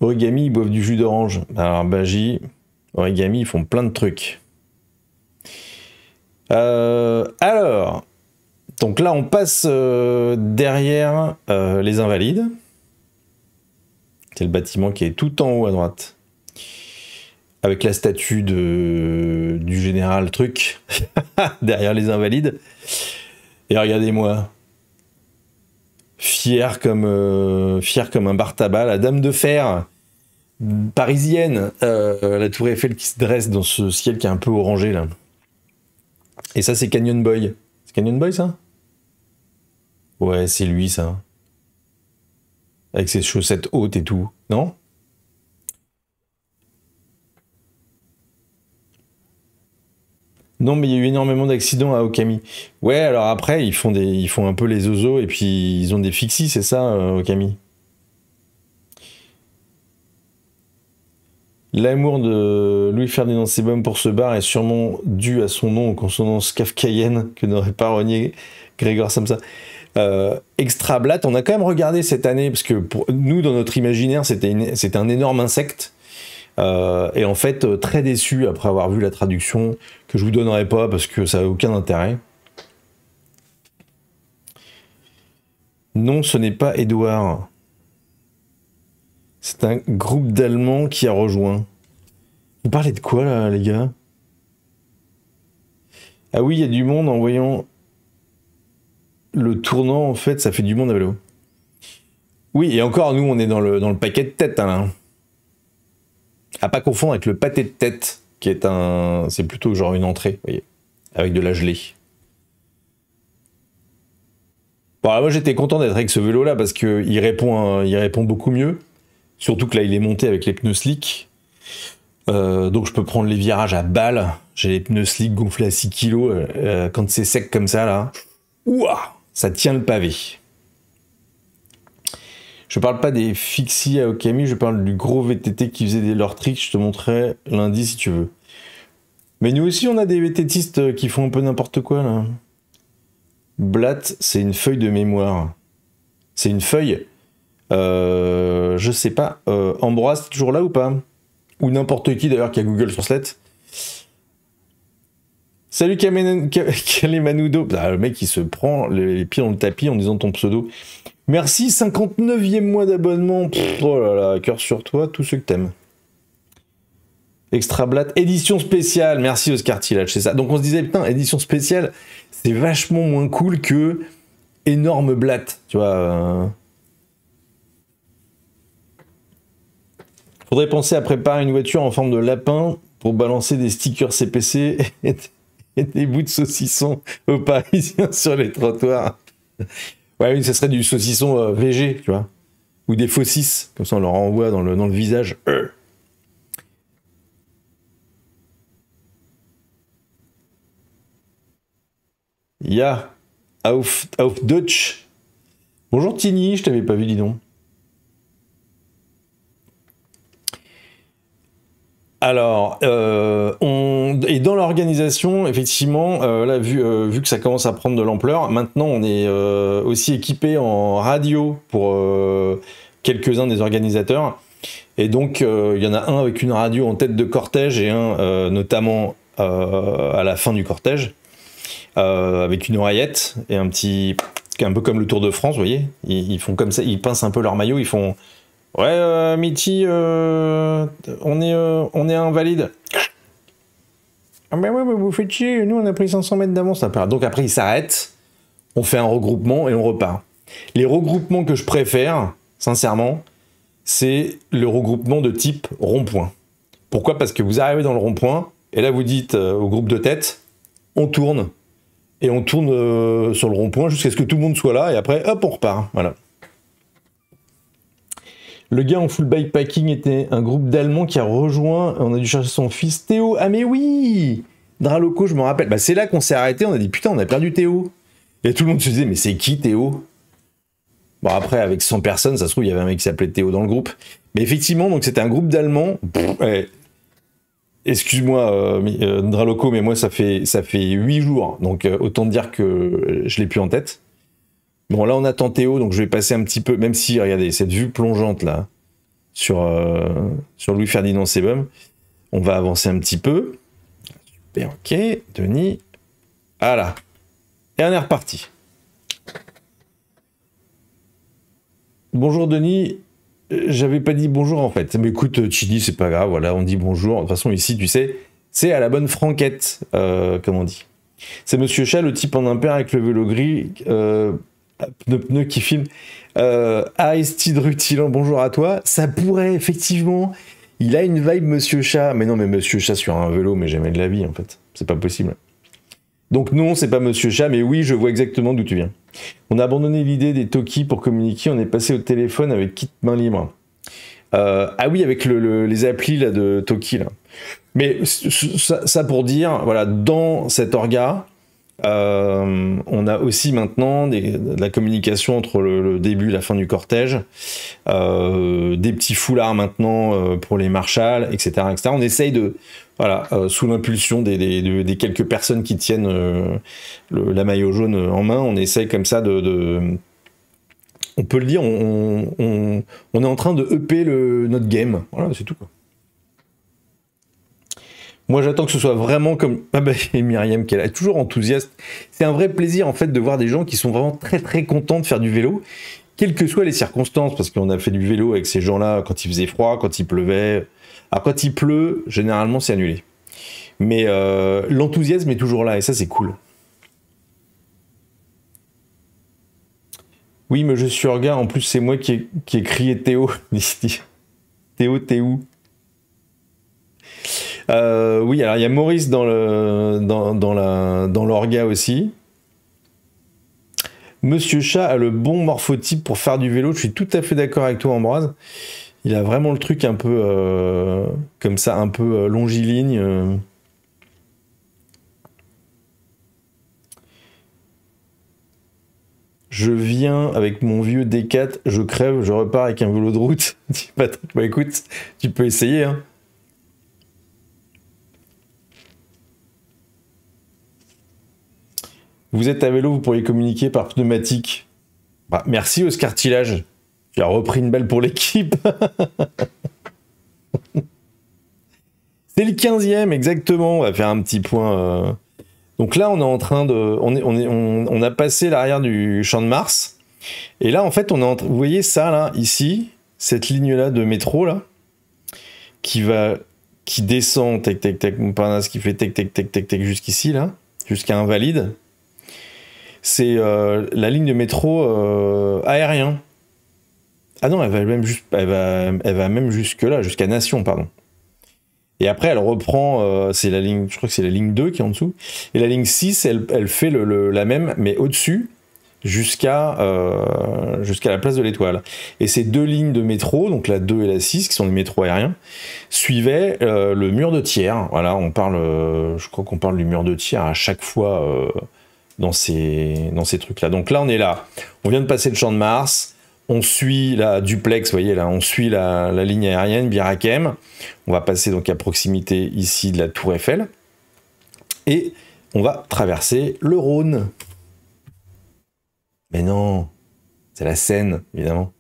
Origami, ils boivent du jus d'orange. Alors, Baji, Origami, ils font plein de trucs. Euh, alors, donc là, on passe euh, derrière euh, les Invalides. C'est le bâtiment qui est tout en haut à droite. Avec la statue de, du général truc derrière les Invalides. Et regardez-moi. Fier comme, fier comme un bar tabac, la dame de fer parisienne, la tour Eiffel qui se dresse dans ce ciel qui est un peu orangé là. Et ça, c'est Canyon Boy. C'est Canyon Boy, ça Ouais, c'est lui, ça. Avec ses chaussettes hautes et tout, non Non, mais il y a eu énormément d'accidents à Okami. Ouais, alors après, ils font, des, ils font un peu les ozos et puis ils ont des fixies, c'est ça, euh, Okami L'amour de Louis-Ferdinand Sebum pour ce bar est sûrement dû à son nom aux consonance kafkaïenne que n'aurait pas renié Grégoire Samsa. Euh, on a quand même regardé cette année, parce que pour nous, dans notre imaginaire, c'était un énorme insecte. Euh, et en fait, euh, très déçu après avoir vu la traduction, que je vous donnerai pas parce que ça n'a aucun intérêt. Non, ce n'est pas Edouard. C'est un groupe d'Allemands qui a rejoint. Vous parlez de quoi là, les gars Ah oui, il y a du monde en voyant le tournant, en fait, ça fait du monde à vélo. Oui, et encore, nous, on est dans le, dans le paquet de tête, hein, là. À pas confondre avec le pâté de tête, qui est un. C'est plutôt genre une entrée, voyez, avec de la gelée. Bon, alors moi, j'étais content d'être avec ce vélo-là parce qu'il répond, hein, il répond beaucoup mieux. Surtout que là, il est monté avec les pneus slick. Euh, donc je peux prendre les virages à balles. J'ai les pneus slick gonflés à 6 kg. Euh, euh, quand c'est sec comme ça, là, ouah, ça tient le pavé. Je parle pas des fixies à Okami, je parle du gros VTT qui faisait des leurs tricks. Je te montrerai lundi si tu veux. Mais nous aussi, on a des VTTistes qui font un peu n'importe quoi là. Blatt, c'est une feuille de mémoire. C'est une feuille euh, je sais pas. Euh, Ambroise, t'es toujours là ou pas Ou n'importe qui d'ailleurs qui a Google sur Slate. Salut Kalemanoudo. Manudo, bah, le mec, il se prend les pieds dans le tapis en disant ton pseudo. Merci, 59e mois d'abonnement. Oh là là, cœur sur toi, tous ceux que t'aimes. Extra Blatt, édition spéciale. Merci Oscar Tillage, c'est ça. Donc on se disait, putain, édition spéciale, c'est vachement moins cool que énorme Blatt. Tu vois. Euh. penser à préparer une voiture en forme de lapin pour balancer des stickers CPC et, des bouts de saucisson aux Parisiens sur les trottoirs. Ouais, ce serait du saucisson euh, VG, tu vois. Ou des faucisses, comme ça on leur envoie dans le, visage. Ya, yeah. auf, auf Deutsch. Bonjour Tini, je t'avais pas vu, dis donc. Alors, euh, et dans l'organisation, effectivement, euh, là, euh, vu, que ça commence à prendre de l'ampleur, maintenant on est aussi équipé en radio pour quelques-uns des organisateurs. Et donc, il y en a un avec une radio en tête de cortège et un notamment à la fin du cortège, avec une oreillette et un petit. un peu comme le Tour de France, vous voyez. ils font comme ça, ils pincent un peu leur maillot, ils font Ouais, euh, euh, on, est, euh, on est invalide. Ah ben ouais, mais vous faites chier, nous on a pris 500 mètres d'avance. Donc après, il s'arrête, on fait un regroupement et on repart. Les regroupements que je préfère, sincèrement, c'est le regroupement de type rond-point. Pourquoi Parce que vous arrivez dans le rond-point, et là vous dites euh, au groupe de tête, on tourne. Et on tourne sur le rond-point jusqu'à ce que tout le monde soit là, et après, hop, on repart. Voilà. Le gars en full bikepacking était un groupe d'Allemands qui a rejoint. On a dû chercher son fils Théo. Ah mais oui Draloco, je m'en rappelle. Bah, c'est là qu'on s'est arrêté. On a dit putain, on a perdu Théo. Et tout le monde se disait mais c'est qui Théo Bon après avec 100 personnes, ça se trouve il y avait un mec qui s'appelait Théo dans le groupe. Mais effectivement donc c'était un groupe d'Allemands. Eh, excuse-moi euh, euh, Draloco, mais moi ça fait ça fait huit jours. Donc euh, autant dire que je l'ai plus en tête. Bon, là, on attend Théo, donc je vais passer un petit peu, même si, regardez, cette vue plongeante là, sur, euh, sur Louis-Ferdinand Sebum, on va avancer un petit peu. Super, ok, Denis. Voilà. Ah, Et on est reparti. Bonjour Denis, euh, j'avais pas dit bonjour en fait. Mais écoute, Chidi, euh, c'est pas grave, voilà, on dit bonjour. De toute façon, ici, tu sais, c'est à la bonne franquette, comme on dit. C'est Monsieur Chat, le type en impair avec le vélo gris, ah, pneu pneu qui filme. Euh, Aristide Rutilant, bonjour à toi. Ça pourrait effectivement. Il a une vibe Monsieur Chat. Mais non, mais Monsieur Chat sur un vélo, mais jamais de la vie en fait. C'est pas possible. Donc non, c'est pas Monsieur Chat, mais oui, je vois exactement d'où tu viens. On a abandonné l'idée des Toki pour communiquer. On est passé au téléphone avec kit main libre. Euh, ah oui, avec les applis de Toki là. Mais ça, ça, pour dire, voilà, dans cet orga, euh, on a aussi maintenant de la communication entre le, début et la fin du cortège, euh, des petits foulards maintenant euh, pour les marshals, etc., etc. On essaye de, voilà, sous l'impulsion des, quelques personnes qui tiennent la maillot jaune en main, on essaye comme ça de, on peut le dire, on, est en train de EP notre game. Voilà, c'est tout. Quoi. Moi, j'attends que ce soit vraiment comme. Ah bah, et Myriam, qu'elle est toujours enthousiaste. C'est un vrai plaisir, en fait, de voir des gens qui sont vraiment très, très contents de faire du vélo, quelles que soient les circonstances, parce qu'on a fait du vélo avec ces gens-là quand il faisait froid, quand il pleuvait. Après, quand il pleut, généralement, c'est annulé. Mais euh, l'enthousiasme est toujours là, et ça, c'est cool. Oui, mais je suis regard, en plus, c'est moi qui ai, qui ai crié Théo. Théo, t'es où euh, oui, alors il y a Maurice dans l'orga aussi. Monsieur Chat a le bon morphotype pour faire du vélo. Je suis tout à fait d'accord avec toi, Ambroise. Il a vraiment le truc un peu euh, comme ça, un peu euh, longiligne. Je viens avec mon vieux D4, je crève, je repars avec un vélo de route. bah écoute, tu peux essayer. Hein. Vous êtes à vélo, vous pourriez communiquer par pneumatique. Bah, merci Oscar Tillage. Tu as repris une belle pour l'équipe. C'est le 15e, exactement. On va faire un petit point. Euh. Donc là, on est en train de. On, est, on, est, on, a passé l'arrière du champ de Mars. Et là, en fait, on est vous voyez ça, là, ici, cette ligne-là de métro, là, qui va. qui descend, tac, tac, tac, ce qui fait tac, tac, tac, tac, jusqu'ici, là, jusqu'à Invalide c'est euh, la ligne de métro euh, aérien. Ah non, elle va même, jusque là, jusqu'à Nation, pardon. Et après, elle reprend, euh, c'est la ligne, je crois que c'est la ligne 2 qui est en dessous. Et la ligne 6, elle, fait la même, mais au-dessus, jusqu'à la place de l'étoile. Et ces deux lignes de métro, donc la 2 et la 6, qui sont les métros aériens, suivaient le mur de tiers. Voilà, on parle, je crois qu'on parle du mur de tiers à chaque fois dans ces, dans ces trucs-là. Donc là, on est là. On vient de passer le champ de Mars. On suit la duplex, vous voyez là, on suit la, ligne aérienne Birakem. On va passer donc à proximité ici de la Tour Eiffel. Et on va traverser le Rhône. Mais non, c'est la Seine, évidemment.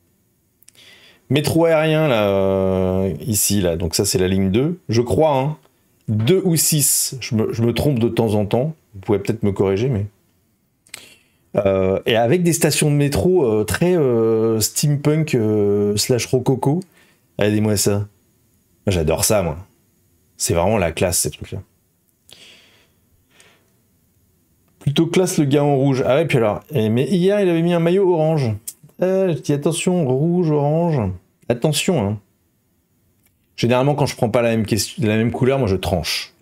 Métro aérien, là, euh, ici, là. Donc ça, c'est la ligne 2, je crois. Hein. 2 ou 6, je me trompe de temps en temps. Vous pouvez peut-être me corriger, mais... Euh, et avec des stations de métro euh, très euh, steampunk slash rococo. Aidez-moi ça. J'adore ça, moi. C'est vraiment la classe, ces trucs-là. Plutôt classe le gars en rouge. Ah ouais, puis alors. Eh, mais hier, il avait mis un maillot orange. je dit, attention, rouge, orange. Attention, hein. Généralement, quand je prends pas la même, la même couleur, moi je tranche.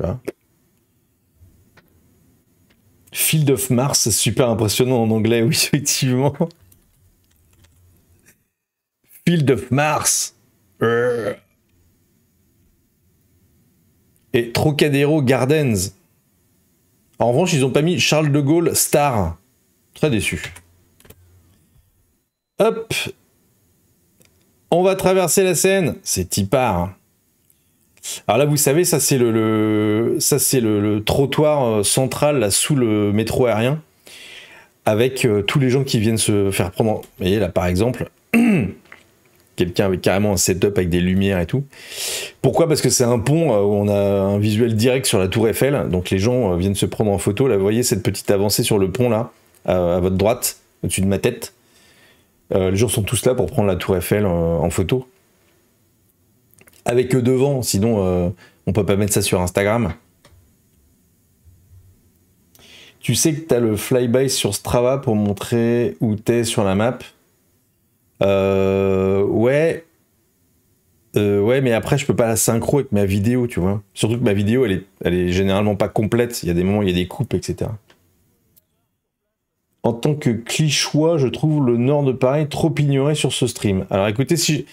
Field of Mars, super impressionnant en anglais, oui, effectivement. Field of Mars. Euh. Et Trocadéro Gardens. En revanche, ils n'ont pas mis Charles de Gaulle Star. Très déçu. Hop. On va traverser la Seine. C'est Tipar. Alors là, vous savez, ça c'est le, ça c'est le, trottoir euh, central là, sous le métro aérien, avec euh, tous les gens qui viennent se faire prendre. Vous voyez là, par exemple, quelqu'un avec carrément un setup avec des lumières et tout. Pourquoi Parce que c'est un pont euh, où on a un visuel direct sur la Tour Eiffel, donc les gens viennent se prendre en photo. Là, vous voyez cette petite avancée sur le pont là, à votre droite, au-dessus de ma tête. les gens sont tous là pour prendre la Tour Eiffel en photo avec eux devant, sinon euh, on peut pas mettre ça sur Instagram. Tu sais que tu as le flyby sur Strava pour montrer où t'es sur la map. Euh, ouais. Euh, ouais, mais après, je peux pas la synchro avec ma vidéo, tu vois. Surtout que ma vidéo, elle est, elle est généralement pas complète. Il y a des moments, il y a des coupes, etc. En tant que clichois, je trouve le nord de Paris trop ignoré sur ce stream. Alors écoutez, si,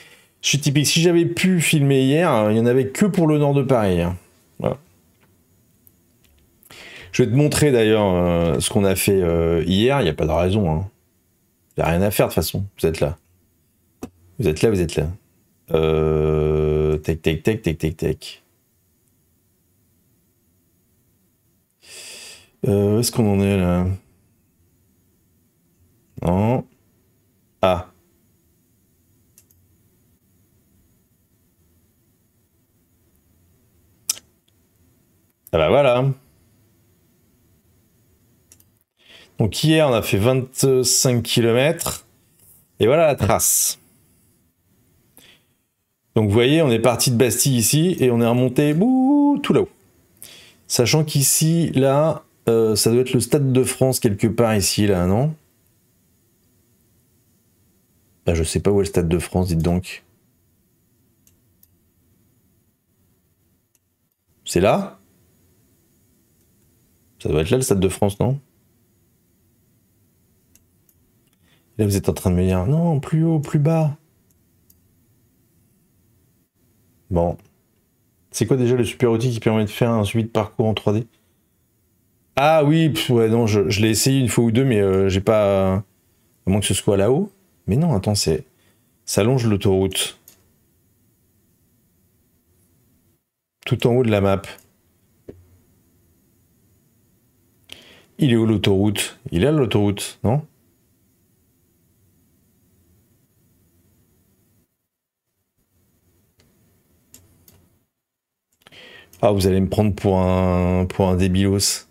je suis typique. Si j'avais pu filmer hier, il n'y en avait que pour le nord de Paris. Hein. Je vais te montrer d'ailleurs euh, ce qu'on a fait euh, hier. Il n'y a pas de raison. Hein. Il n'y a rien à faire de toute façon. Vous êtes là. Vous êtes là, vous êtes là. Euh... Tac, tac, tac, tac, tac, où est-ce qu'on en est là Non. Ah. Ah bah voilà. Donc hier, on a fait 25 km. Et voilà la trace. Donc vous voyez, on est parti de Bastille ici et on est remonté tout là-haut. Sachant qu'ici, là, euh, ça doit être le Stade de France quelque part ici, là, non Bah Je sais pas où est le Stade de France, dites donc. C'est là ça doit être là le Stade de France, non Là, vous êtes en train de me dire non, plus haut, plus bas. Bon. C'est quoi déjà le super outil qui permet de faire un suivi de parcours en 3D Ah oui, ouais, non, je, l'ai essayé une fois ou deux, mais euh, j'ai pas. à moins que ce soit là-haut. Mais non, attends, c'est. Ça longe l'autoroute. Tout en haut de la map. Il est où l'autoroute Il est à l'autoroute, non Ah, vous allez me prendre pour un, pour débilos.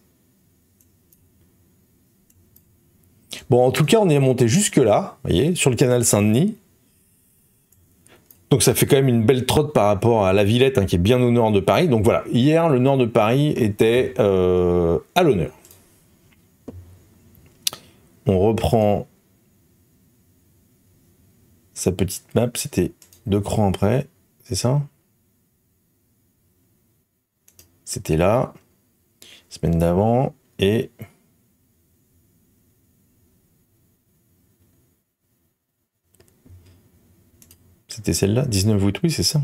Bon, en tout cas, on est monté jusque-là, vous voyez, sur le canal Saint-Denis. Donc ça fait quand même une belle trotte par rapport à la Villette, hein, qui est bien au nord de Paris. Donc voilà, hier, le nord de Paris était euh, à l'honneur on reprend sa petite map, c'était deux crans après, c'est ça C'était là, semaine d'avant, et... C'était celle-là, 19 août, oui, c'est ça.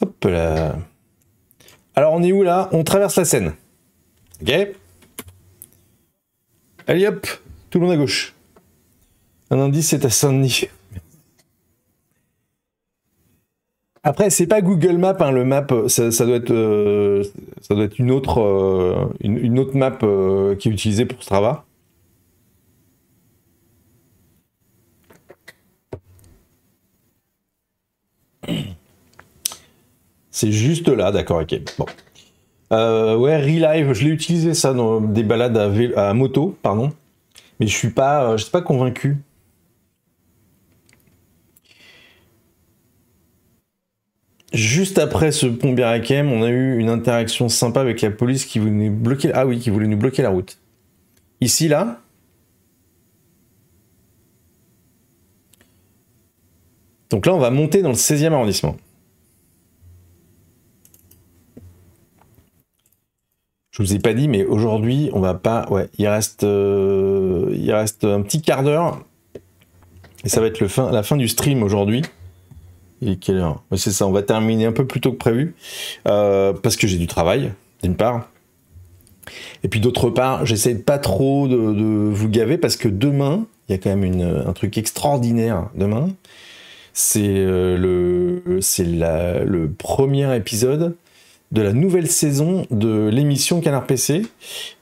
Hop là. Alors on est où là On traverse la Seine. Ok Allez hop, tout le monde à gauche. Un indice, c'est à saint Après, c'est pas Google Maps, hein, le map, ça, doit être, euh, ça doit être une, autre, euh, une, autre map euh, qui est utilisée pour Strava. C'est juste là, d'accord, ok. Bon. Euh, ouais, Relive, je l'ai utilisé ça dans des balades à, moto, pardon. Mais je suis pas, euh, je suis pas convaincu. Juste après ce pont Birakem, on a eu une interaction sympa avec la police qui voulait nous bloquer. Ah oui, qui voulait nous bloquer la route. Ici, là, Donc là, on va monter dans le 16e arrondissement. Je vous ai pas dit, mais aujourd'hui, on va pas. Ouais, il reste, euh, il reste un petit quart d'heure. Et ça va être le fin, la fin du stream aujourd'hui. et quelle heure C'est ça, on va terminer un peu plus tôt que prévu. Euh, parce que j'ai du travail, d'une part. Et puis d'autre part, j'essaie pas trop de, vous gaver parce que demain, il y a quand même une, un truc extraordinaire demain. C'est euh, le, le premier épisode de la nouvelle saison de l'émission Canard PC.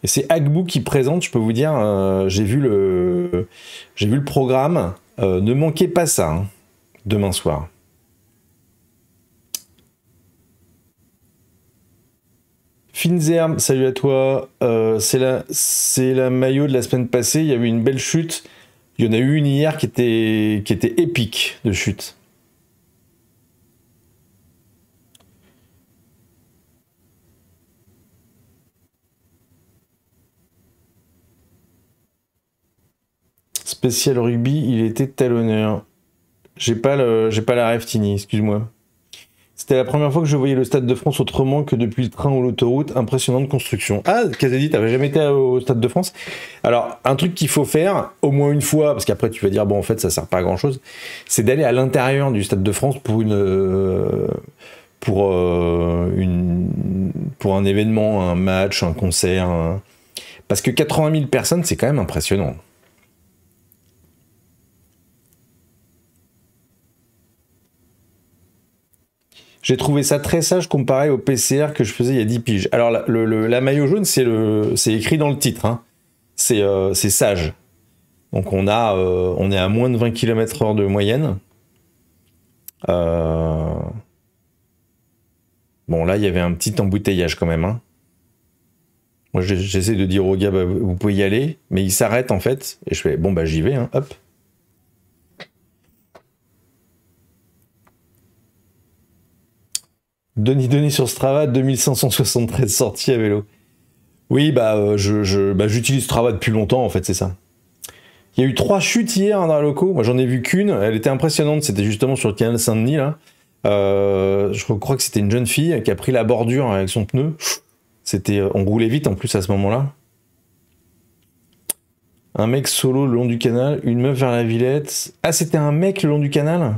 Et c'est Agbou qui présente, je peux vous dire, euh, j'ai vu, le, j'ai vu le programme. Euh, ne manquez pas ça, hein, demain soir. Finzer, salut à toi. Euh, c'est la, c'est la maillot de la semaine passée. Il y a eu une belle chute. Il y en a eu une hier qui était, qui était épique de chute. spécial rugby, il était tel honneur J'ai pas, le, j'ai pas la rêve, Tini, excuse-moi. C'était la première fois que je voyais le Stade de France autrement que depuis le train ou l'autoroute. Impressionnante construction. Ah, dit t'avais jamais été au Stade de France Alors, un truc qu'il faut faire, au moins une fois, parce qu'après tu vas dire, bon, en fait, ça sert pas à grand chose, c'est d'aller à l'intérieur du Stade de France pour une. Euh, pour, euh, une, pour un événement, un match, un concert. Parce que 80 000 personnes, c'est quand même impressionnant. J'ai trouvé ça très sage comparé au PCR que je faisais il y a 10 piges. Alors, la, le, maillot jaune, c'est, écrit dans le titre. Hein. Euh, c'est, sage. Donc, on, a, euh, on est à moins de 20 km/h de moyenne. Euh, bon, là, il y avait un petit embouteillage quand même. Hein. Moi, j'essaie de dire au gars, bah, vous pouvez y aller, mais il s'arrête en fait. Et je fais, bon, bah, j'y vais, hein, hop. Denis Denis sur Strava, 2573 sorties à vélo. Oui, bah, euh, je, bah, j'utilise Strava depuis longtemps, en fait, c'est ça. Il y a eu trois chutes hier hein, dans la loco. Moi, j'en ai vu qu'une. Elle était impressionnante. C'était justement sur le canal Saint-Denis, là. Euh, je crois que c'était une jeune fille qui a pris la bordure avec son pneu. C'était, euh, on roulait vite en plus à ce moment-là. Un mec solo le long du canal, une meuf vers la Villette. Ah, c'était un mec le long du canal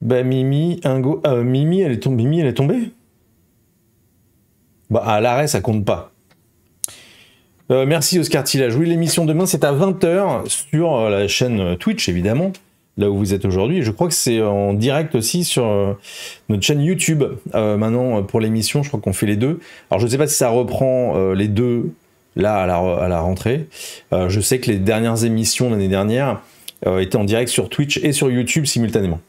Bah Mimi, Ingo, euh, Mimi, elle est tombée. Mimi, elle est tombée. Bah à l'arrêt, ça compte pas. Euh, merci Oscar Tillage. Oui, l'émission demain, c'est à 20h sur euh, la chaîne Twitch, évidemment, là où vous êtes aujourd'hui. Je crois que c'est en direct aussi sur notre chaîne YouTube. maintenant, pour l'émission, je crois qu'on fait les deux. Alors, je ne sais pas si ça reprend les deux là à la, à la rentrée. je sais que les dernières émissions l'année dernière étaient en direct sur Twitch et sur YouTube simultanément.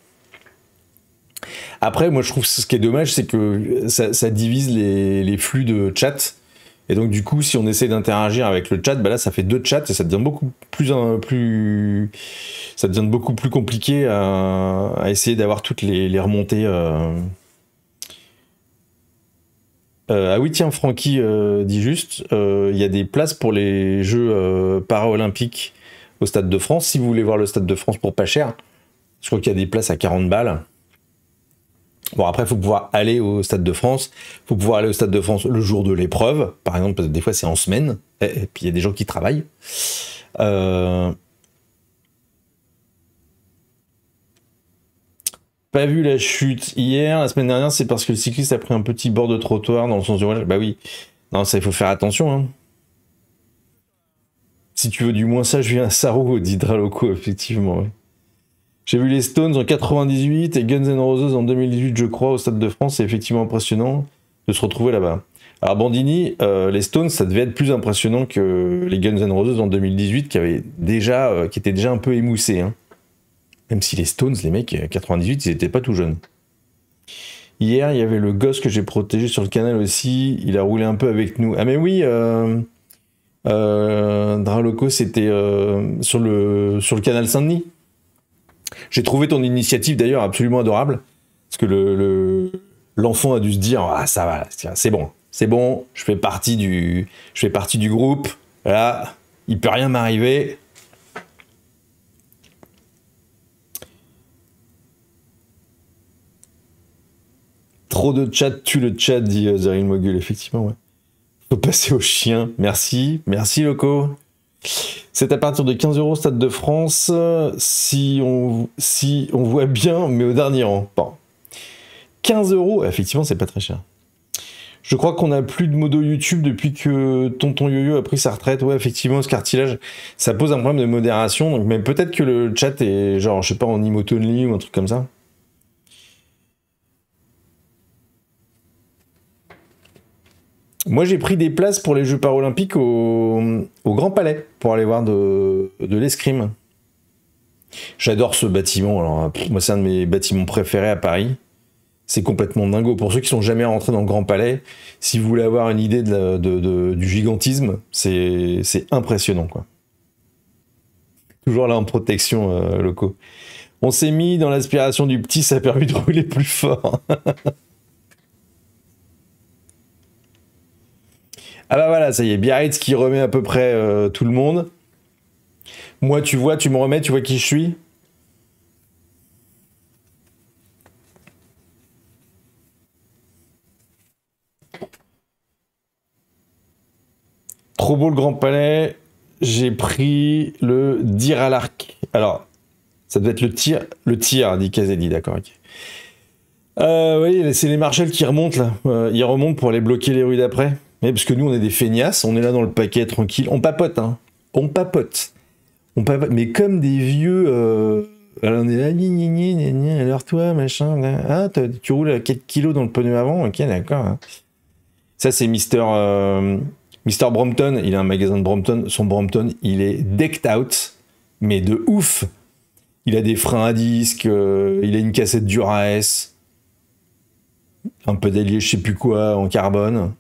Après, moi, je trouve ce qui est dommage, c'est que ça, divise les, flux de chat. Et donc, du coup, si on essaie d'interagir avec le chat, bah là, ça fait deux chats et ça devient beaucoup plus, euh, ça devient beaucoup plus compliqué à, essayer d'avoir toutes les, remontées. Euh. Euh, ah oui, tiens, Francky dit juste, il y a des places pour les Jeux paralympiques au Stade de France. Si vous voulez voir le Stade de France pour pas cher, je crois qu'il y a des places à 40 balles. Bon, après, il faut pouvoir aller au Stade de France. Il faut pouvoir aller au Stade de France le jour de l'épreuve, par exemple, des fois, c'est en semaine. Et, puis, il y a des gens qui travaillent. Euh, pas vu la chute hier. La semaine dernière, c'est parce que le cycliste a pris un petit bord de trottoir dans le sens du Bah oui. Non, ça, il faut faire attention. Hein. Si tu veux du moins ça, je viens à Sarou, dit Draloco, effectivement. oui. J'ai vu les Stones en 98 et Guns N' Roses en 2018, je crois, au Stade de France. C'est effectivement impressionnant de se retrouver là-bas. Alors Bandini, euh, les Stones, ça devait être plus impressionnant que les Guns N' Roses en 2018, qui avaient déjà, euh, qui étaient déjà un peu émoussés. Hein. Même si les Stones, les mecs, 98, euh, ils n'étaient pas tout jeunes. Hier, il y avait le gosse que j'ai protégé sur le canal aussi. Il a roulé un peu avec nous. Ah mais oui, euh, Draloco, c'était sur le sur le canal Saint-Denis. J'ai trouvé ton initiative d'ailleurs absolument adorable. Parce que l'enfant a dû se dire Ah, ça va, c'est bon, c'est bon, je fais partie du, je fais partie du groupe. Là, il peut rien m'arriver. Trop de chat tue le chat, dit euh, Zerine Mogul. Effectivement, ouais. Faut passer au chien. Merci, merci Loco. C'est à partir de 15 euros Stade de France, si on, si on voit bien, mais au dernier rang. Bon. 15 euros, effectivement, c'est pas très cher. Je crois qu'on a plus de modo YouTube depuis que Tonton YoYo a pris sa retraite. Ouais, effectivement, ce cartilage, ça pose un problème de modération. mais peut-être que le chat est genre, je sais pas, en emotonly ou un truc comme ça. Moi, j'ai pris des places pour les Jeux paralympiques au, Grand Palais pour aller voir de, l'escrime. J'adore ce bâtiment. Alors, moi, c'est un de mes bâtiments préférés à Paris. C'est complètement dingo. Pour ceux qui sont jamais rentrés dans le Grand Palais, si vous voulez avoir une idée de du gigantisme, c'est impressionnant. Quoi. Toujours là en protection, euh, locaux. On s'est mis dans l'aspiration du petit, ça a permis de rouler plus fort. Ah bah voilà, ça y est, Biarritz qui remet à peu près euh, tout le monde. Moi, tu vois, tu me remets, tu vois qui je suis Trop beau le Grand Palais. J'ai pris le dire à l'arc. Alors, ça doit être le tir, le tir, dit Kazedi, d'accord. Ok. Euh, oui, c'est les Marshall qui remontent là. Euh, ils remontent pour aller bloquer les rues d'après. Mais parce que nous, on est des feignasses, on est là dans le paquet tranquille, on papote, hein. On papote. On mais comme des vieux. Euh... Alors on est là, alors toi, machin. Ah, tu roules à 4 kilos dans le pneu avant, ok, d'accord. Hein. Ça, c'est Mister, euh, Mister Brompton. Il a un magasin de Brompton. Son Brompton, il est decked out, mais de ouf. Il a des freins à disque, euh, il a une cassette Duraes, un peu d'allié, je sais plus quoi, en carbone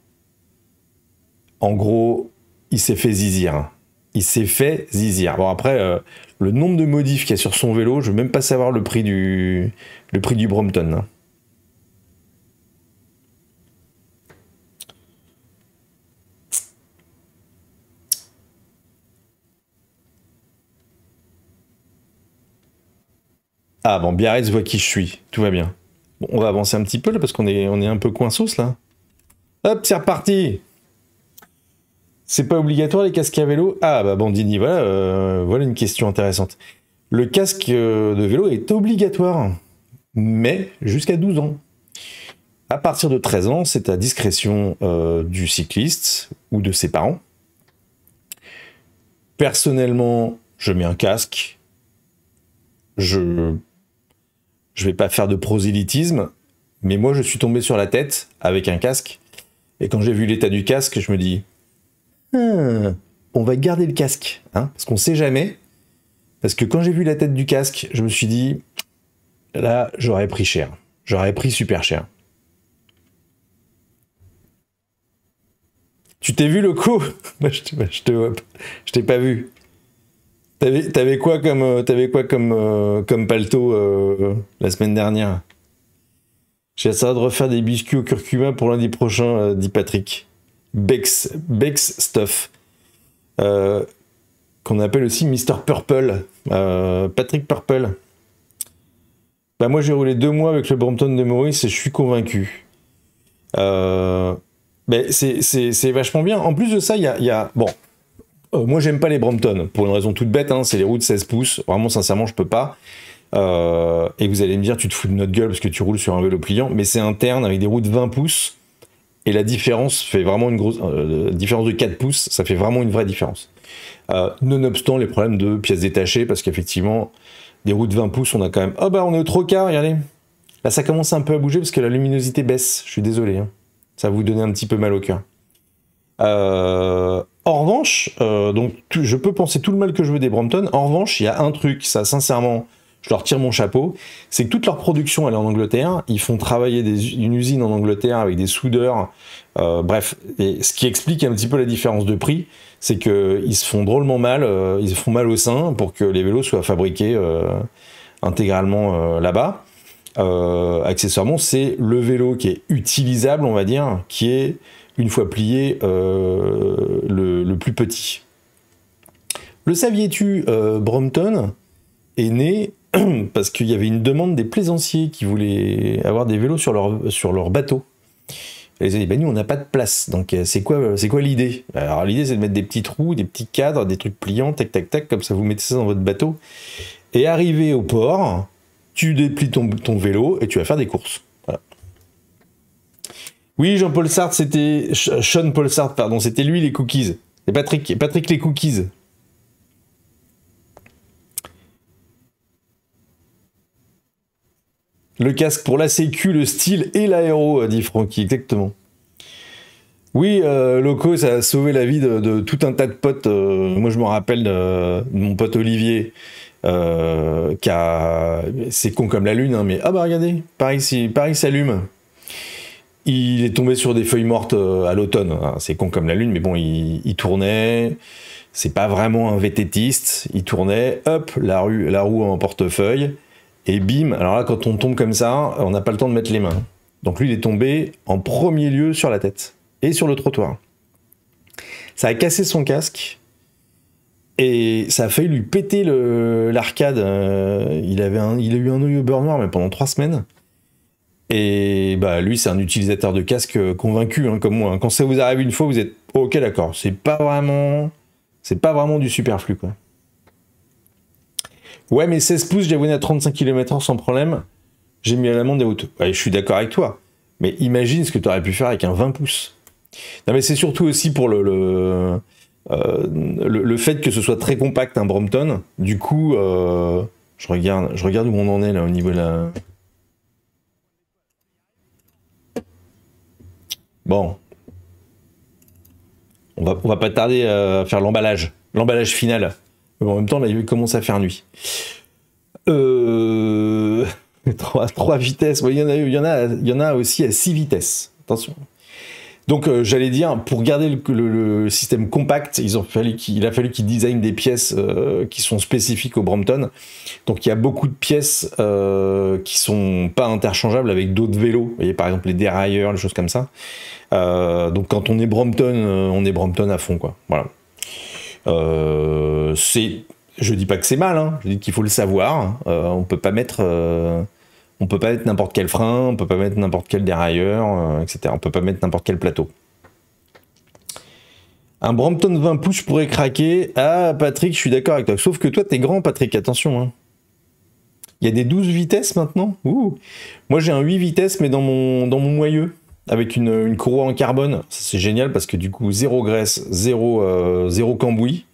en gros, il s'est fait zizir. Hein. Il s'est fait zizir. Bon, après, euh, le nombre de modifs qu'il y a sur son vélo, je ne veux même pas savoir le prix du, le prix du Brompton. Hein. Ah bon, Biarritz voit qui je suis. Tout va bien. Bon, on va avancer un petit peu là parce qu'on est, on est un peu coin là. Hop, c'est reparti c'est pas obligatoire les casques à vélo Ah bah Bandini, voilà, euh, voilà une question intéressante. Le casque euh, de vélo est obligatoire, mais jusqu'à 12 ans. À partir de 13 ans, c'est à discrétion euh, du cycliste ou de ses parents. Personnellement, je mets un casque. Je je vais pas faire de prosélytisme, mais moi je suis tombé sur la tête avec un casque. Et quand j'ai vu l'état du casque, je me dis ah, on va garder le casque, hein, parce qu'on sait jamais. Parce que quand j'ai vu la tête du casque, je me suis dit, là, j'aurais pris cher. J'aurais pris super cher. Tu t'es vu le coup Je t'ai pas vu. T'avais, quoi comme, euh, quoi comme, euh, comme palto euh, la semaine dernière J'ai de refaire des biscuits au curcuma pour lundi prochain, euh, dit Patrick. Bex, Bex Stuff, euh, qu'on appelle aussi Mr. Purple, euh, Patrick Purple. Bah moi j'ai roulé deux mois avec le Brompton de Maurice et je suis convaincu. Euh, c'est vachement bien. En plus de ça, il y a, Bon, euh, moi j'aime pas les Brompton, pour une raison toute bête, hein, c'est les roues de 16 pouces. Vraiment sincèrement, je peux pas. et vous allez me dire, tu te fous de notre gueule parce que tu roules sur un vélo pliant, mais c'est interne avec des roues de 20 pouces. Et la différence fait vraiment une grosse euh, différence de 4 pouces, ça fait vraiment une vraie différence. Euh, nonobstant les problèmes de pièces détachées, parce qu'effectivement, des roues de 20 pouces, on a quand même. oh bah on est au trop quart, regardez. Là ça commence un peu à bouger parce que la luminosité baisse. Je suis désolé. Hein. Ça va vous donner un petit peu mal au cœur. Euh, en revanche, donc je peux penser tout le mal que je veux des Brompton. En revanche, il y a un truc, ça sincèrement, je leur tire mon chapeau, c'est que toute leur production, elle est en Angleterre. Ils font travailler une usine en Angleterre avec des soudeurs. Euh, bref, et ce qui explique un petit peu la différence de prix, c'est qu'ils se font drôlement mal, euh, ils se font mal au sein pour que les vélos soient fabriqués euh, intégralement là-bas. accessoirement, c'est le vélo qui est utilisable, on va dire, qui est, une fois plié, le, plus petit. Le saviez Brompton est né parce qu'il y avait une demande des plaisanciers qui voulaient avoir des vélos sur leur, sur leur bateau. ils ont dit, ben nous, on n'a pas de place. Donc, euh, c'est quoi, c'est quoi l'idée Alors, l'idée, c'est de mettre des petits trous, des petits cadres, des trucs pliants, tac, tac, tac, comme ça, vous mettez ça dans votre bateau. Et arrivé au port, tu déplies ton, vélo et tu vas faire des courses. Oui, Jean-Paul Sartre, c'était. Sean Paul Sartre, pardon, c'était lui les cookies. Et Patrick, Patrick les cookies. Le casque pour la sécu, le style et l'aéro, euh, dit Francky, exactement. Oui, euh, Loco, ça a sauvé la vie de, tout un tas de potes. Euh, moi, je me rappelle de, mon pote Olivier, qui a... C'est con comme la lune, hein, mais... Ah bah regardez, Paris, Paris s'allume. Il est tombé sur des feuilles mortes à l'automne. Ah, c'est con comme la lune, mais bon, il, tournait. C'est pas vraiment un vététiste. Il tournait, hop, la, rue, la roue en portefeuille. Et bim, alors là, quand on tombe comme ça, on n'a pas le temps de mettre les mains. Donc lui, il est tombé en premier lieu sur la tête et sur le trottoir. Ça a cassé son casque et ça a failli lui péter l'arcade. Euh, il, avait il a eu un oeil au beurre noir, mais pendant trois semaines. Et bah lui, c'est un utilisateur de casque convaincu, hein, comme moi. Quand ça vous arrive une fois, vous êtes ok, d'accord. C'est pas vraiment, c'est pas vraiment du superflu, quoi. Ouais, mais 16 pouces, j'ai à 35 km sans problème. J'ai mis à l'amende des routes. je suis d'accord avec toi. Mais imagine ce que tu aurais pu faire avec un 20 pouces. Non, mais c'est surtout aussi pour euh, le, le, fait que ce soit très compact, un Brompton. Du coup, euh, je, regarde, je regarde où on en est là au niveau de la. Bon. On va, on va pas tarder à faire l'emballage. L'emballage final. Mais en même temps, là, il commence à faire nuit. Euh... trois, vitesses. Il y, en a, aussi à 6 vitesses. Attention. Donc, euh, j'allais dire, pour garder le, système compact, il, a fallu qu'ils designent des pièces euh, qui sont spécifiques au Brompton. Donc, il y a beaucoup de pièces euh, qui sont pas interchangeables avec d'autres vélos. Vous voyez, par exemple, les dérailleurs, les choses comme ça. donc, quand on est Brompton, on est Brompton à fond, quoi. Voilà. Euh, c'est, je dis pas que c'est mal, hein. je dis qu'il faut le savoir. Euh, on peut pas mettre, euh, on peut pas mettre n'importe quel frein, on peut pas mettre n'importe quel dérailleur, etc. On peut pas mettre n'importe quel plateau. Un Brampton 20 pouces pourrait craquer. Ah, Patrick, je suis d'accord avec toi. Sauf que toi, t'es grand, Patrick, attention. Hein. Il y a des 12 vitesses maintenant. Ouh. Moi, j'ai un 8 vitesses, mais dans mon, dans mon moyeu avec une, courroie en carbone. C'est génial parce que du coup, zéro graisse, zéro, euh, cambouis.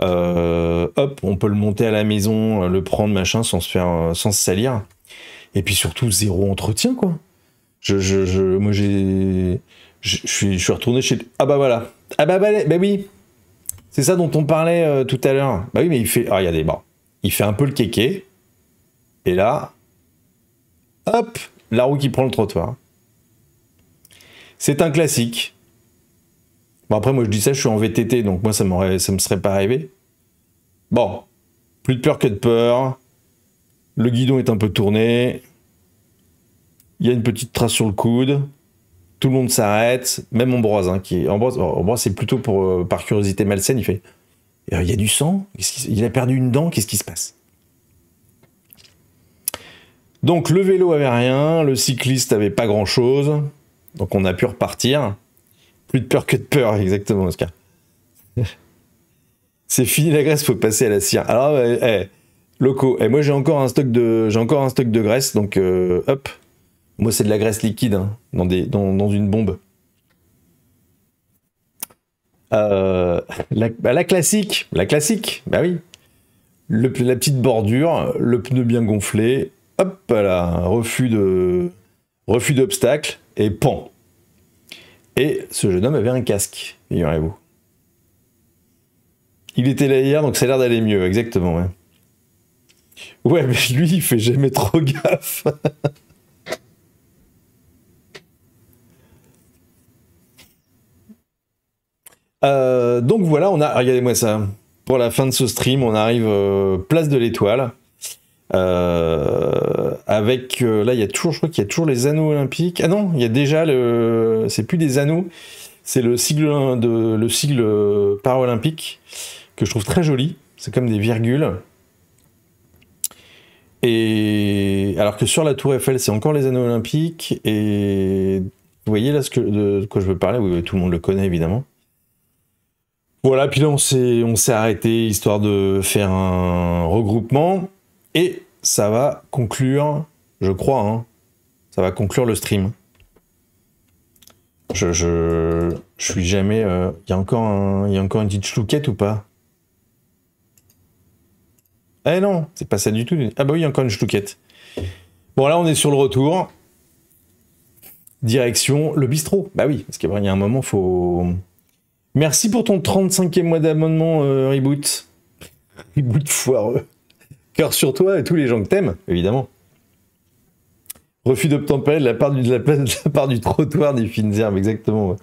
Euh, hop, on peut le monter à la maison, euh, le prendre, machin, sans se faire, sans salir. Et puis surtout, zéro entretien, quoi. Je, je, je moi, j'ai, je, suis, retourné chez. Ah bah voilà. Ah bah, bah, bah oui. C'est ça dont on parlait tout à l'heure. Bah oui, mais il fait. Ah, des bras Il fait un peu le kéké. Et là. Hop, la roue qui prend le trottoir. C'est un classique. Bon, après, moi, je dis ça, je suis en VTT, donc moi, ça, ça me serait pas arrivé. Bon. Plus de peur que de peur. Le guidon est un peu tourné. Il y a une petite trace sur le coude. Tout le monde s'arrête. Même Ambroise, hein, qui Ambroise, oh, Ambroise c'est plutôt pour, euh, par curiosité malsaine. Il fait euh, Il y a du sang Il a perdu une dent Qu'est-ce qui se passe Donc, le vélo avait rien. Le cycliste avait pas grand-chose. Donc on a pu repartir. Plus de peur que de peur, exactement, Oscar. C'est fini la graisse, faut passer à la cire. Alors, eh, locaux. Et eh, moi, j'ai encore un stock de, j'ai encore un stock de graisse, donc euh, hop. Moi, c'est de la graisse liquide hein, dans des, dans, une bombe. Euh, bah, la, classique, la classique, bah oui. Le, la petite bordure, le pneu bien gonflé, hop là, refus de, refus d'obstacle et pan. Et ce jeune homme avait un casque, y aurait vous Il était là hier, donc ça a l'air d'aller mieux, exactement. Ouais. ouais, mais lui, il fait jamais trop gaffe. Euh, donc voilà, on a. Regardez-moi ça. Pour la fin de ce stream, on arrive euh, place de l'étoile. Euh, avec, euh, là, il y a toujours, je crois qu'il y a toujours les anneaux olympiques. Ah non, il y a déjà le. C'est plus des anneaux, c'est le sigle, de, le sigle paralympique que je trouve très joli. C'est comme des virgules. Et alors que sur la Tour Eiffel, c'est encore les anneaux olympiques. Et vous voyez là ce que, de quoi je veux parler Oui, tout le monde le connaît évidemment. Voilà, puis là on s'est arrêté histoire de faire un regroupement. Et ça va conclure, je crois, hein, ça va conclure le stream. Je, je, suis jamais. Il euh, y, y, a encore une petite chlouquette ou pas Eh non, c'est pas ça du tout. Ah bah oui, il y a encore une chlouquette. Bon, là, on est sur le retour. Direction le bistrot. Bah oui, parce qu'il y a un moment, faut. Merci pour ton 35e mois d'abonnement, euh, Reboot. Reboot foireux. Cœur sur toi et tous les gens que t'aimes, évidemment. Refus d'obtempérer de la part du, de la, la du trottoir des fines herbes, exactement.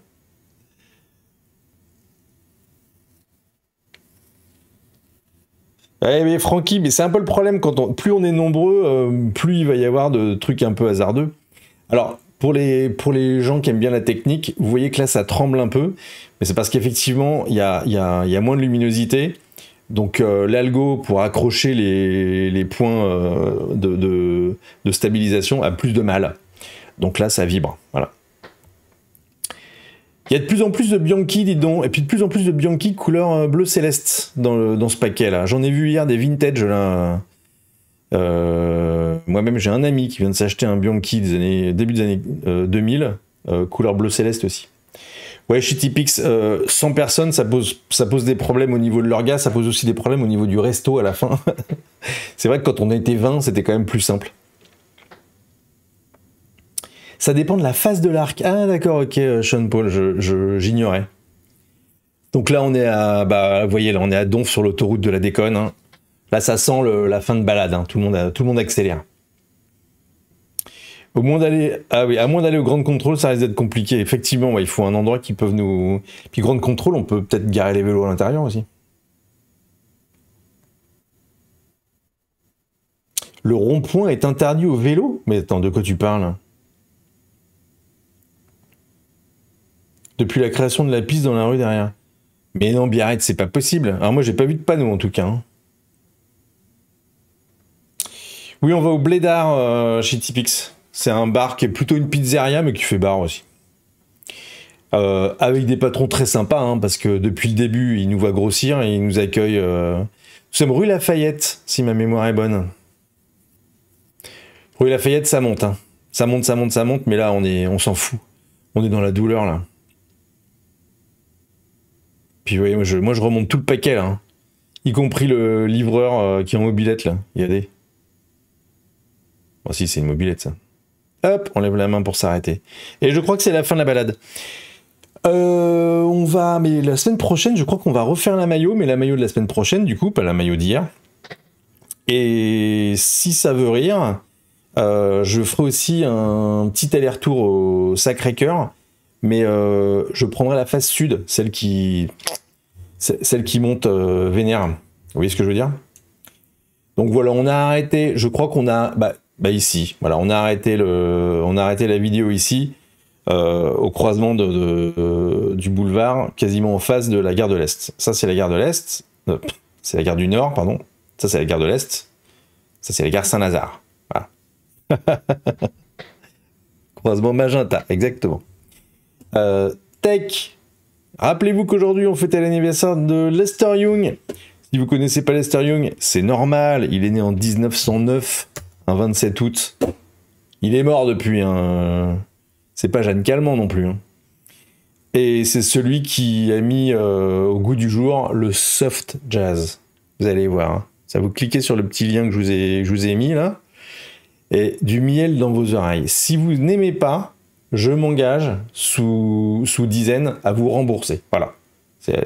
mais Francky, mais c'est un peu le problème quand on, plus on est nombreux, euh, plus il va y avoir de trucs un peu hasardeux. Alors pour les pour les gens qui aiment bien la technique, vous voyez que là ça tremble un peu, mais c'est parce qu'effectivement il y y a moins de luminosité donc euh, l'algo pour accrocher les, points euh, de, stabilisation a plus de mal. Donc là, ça vibre. Voilà. Il y a de plus en plus de Bianchi, dis donc, et puis de plus en plus de Bianchi couleur euh, bleu céleste dans, ce paquet là. J'en ai vu hier des vintage là. Moi-même, j'ai un ami qui vient de s'acheter un Bianchi des années, début des années 2000, couleur bleu céleste aussi. Ouais, chez Tipix, 100 euh, personnes, ça pose, ça pose des problèmes au niveau de gars, ça pose aussi des problèmes au niveau du resto à la fin. c'est vrai que quand on était 20, c'était quand même plus simple. Ça dépend de la phase de l'arc. Ah d'accord, ok, euh, Sean Paul, j'ignorais. Donc là, on est à, bah, vous voyez, là, on est à Donf sur l'autoroute de la déconne. Hein. Là, ça sent la fin de balade. Hein. Tout, le monde tout le monde accélère. Au moins d'aller, ah oui, à moins d'aller au Grand Contrôle, ça risque d'être compliqué. Effectivement, il faut un endroit qui peut nous. Puis Grand Contrôle, on peut peut-être garer les vélos à l'intérieur aussi. Le rond-point est interdit aux vélos Mais attends, de quoi tu parles Depuis la création de la piste dans la rue derrière. Mais non, Biarritz, c'est pas possible. Alors moi, j'ai pas vu de panneau en tout cas. Hein. Oui, on va au Blédard euh, chez Tipix. C'est un bar qui est plutôt une pizzeria, mais qui fait bar aussi. Euh, avec des patrons très sympas, hein, parce que depuis le début, ils nous voient grossir et ils nous accueillent. Euh, nous sommes rue Lafayette, si ma mémoire est bonne. Rue Lafayette, ça monte. Hein. Ça monte, ça monte, ça monte, mais là, on est, on s'en fout. On est dans la douleur, là. Puis vous voyez, moi je, remonte tout le paquet, là. Hein. Y compris le livreur euh, qui est en mobilette, là. Regardez. des, si, c'est une mobilette, ça. Hop, on lève la main pour s'arrêter. Et je crois que c'est la fin de la balade. Euh, on va, mais la semaine prochaine, je crois qu'on va refaire la maillot, mais la maillot de la semaine prochaine, du coup, pas la maillot d'hier. Et si ça veut rire, euh, je ferai aussi un petit aller-retour au Sacré-Cœur, mais euh, je prendrai la face sud, celle qui, celle qui monte vénère. Vous voyez ce que je veux dire Donc voilà, on a arrêté. Je crois qu'on a. Bah, bah ici. Voilà, on a arrêté, le, on a arrêté la vidéo ici, euh, au croisement de, euh, du boulevard, quasiment en face de la gare de l'Est. Ça, c'est la gare de l'Est. Euh, c'est la gare du Nord, pardon. Ça, c'est la gare de l'Est. Ça, c'est la gare Saint-Lazare. Voilà. croisement Magenta, exactement. tech. Rappelez-vous qu'aujourd'hui, on fêtait l'anniversaire de Lester Young. Si vous connaissez pas Lester Young, c'est normal. Il est né en 1909 un 27 août. Il est mort depuis. un... Hein. C'est pas Jeanne Calment non plus. Hein. Et c'est celui qui a mis euh, au goût du jour le soft jazz. Vous allez voir. Hein. Ça vous cliquez sur le petit lien que je vous ai, je vous ai mis là. Et du miel dans vos oreilles. Si vous n'aimez pas, je m'engage sous, sous dizaines à vous rembourser. Voilà.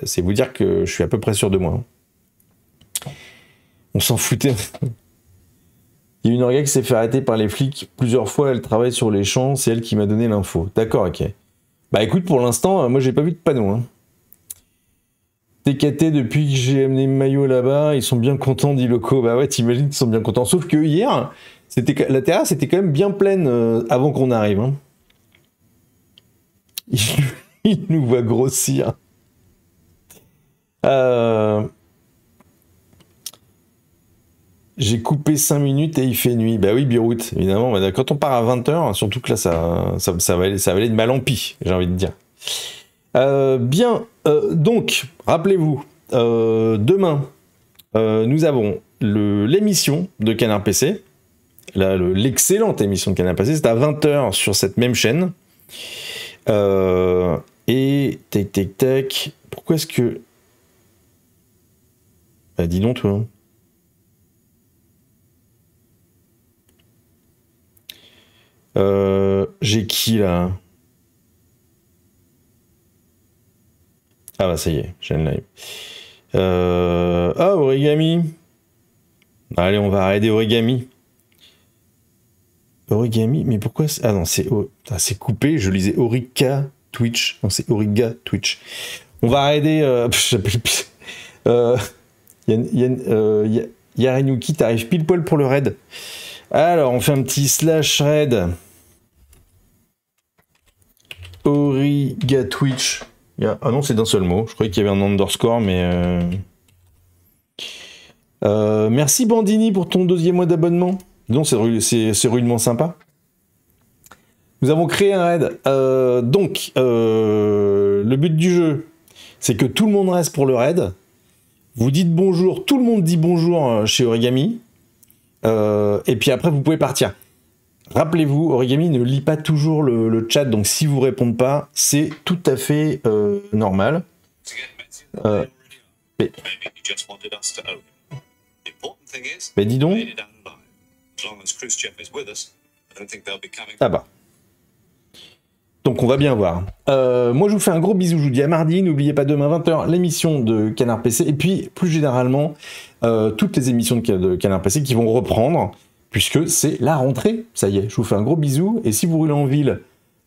C'est vous dire que je suis à peu près sûr de moi. On s'en foutait. Il y a une orgueille qui s'est fait arrêter par les flics plusieurs fois, elle travaille sur les champs, c'est elle qui m'a donné l'info. D'accord, ok. Bah écoute, pour l'instant, euh, moi j'ai pas vu de panneau. Hein. TKT, depuis que j'ai amené maillot là-bas, ils sont bien contents, dit Loco. Bah ouais, t'imagines, ils sont bien contents. Sauf que hier, c'était, la terrasse était quand même bien pleine euh, avant qu'on arrive. Hein. Il, nous voit grossir. Euh, j'ai coupé 5 minutes et il fait nuit. Bah oui, Biroute, évidemment. Bah, quand on part à 20h, surtout que là, ça, ça, va, aller, de mal en pis, j'ai envie de dire. Euh, bien, euh, donc, rappelez-vous, euh, demain, nous avons l'émission de Canard PC. L'excellente émission de Canard PC, c'est à 20h sur cette même chaîne. et, tac, tac, tac. Pourquoi est-ce que. Bah, dis donc, toi. Hein. Euh, j'ai qui là Ah bah ça y est, j'ai live. Euh... Ah, origami. Allez, on va arrêter origami. Origami, mais pourquoi Ah non, c'est coupé, je lisais Orika Twitch. Non, c'est Origa Twitch. On va arrêter... Euh... euh... Yann, euh, t'arrives pile poil pour le raid. Alors, on fait un petit slash raid. Origatwitch. Ah non, c'est d'un seul mot. Je croyais qu'il y avait un underscore, mais... Euh, euh, merci Bandini pour ton deuxième mois d'abonnement. Non, c'est rudement sympa. Nous avons créé un raid. Euh, donc, le but du jeu, c'est que tout le monde reste pour le raid. Vous dites bonjour, tout le monde dit bonjour chez Origami. Euh, et puis après, vous pouvez partir. Rappelez-vous, Origami ne lit pas toujours le, chat, donc si vous répondez pas, c'est tout à fait euh, normal. Euh, mais... dis donc. Ah bah. Donc on va bien voir. Euh, moi je vous fais un gros bisou, je vous dis à mardi, n'oubliez pas demain 20h l'émission de Canard PC, et puis plus généralement euh, toutes les émissions de Canard PC qui vont reprendre, puisque c'est la rentrée, ça y est, je vous fais un gros bisou, et si vous roulez en ville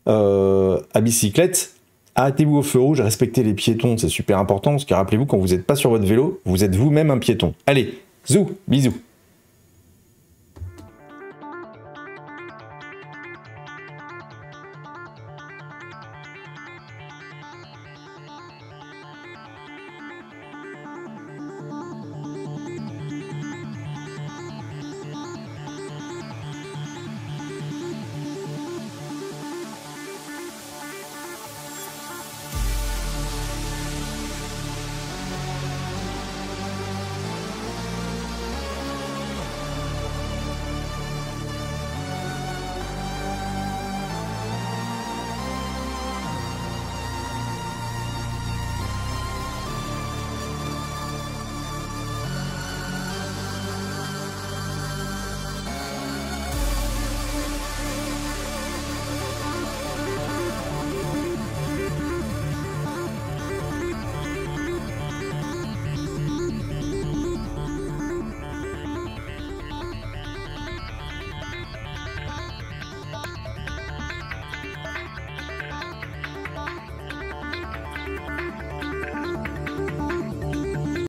euh, à bicyclette, arrêtez-vous au feu rouge, respectez les piétons, c'est super important, parce que rappelez-vous, quand vous n'êtes pas sur votre vélo, vous êtes vous-même un piéton. Allez, zou, bisous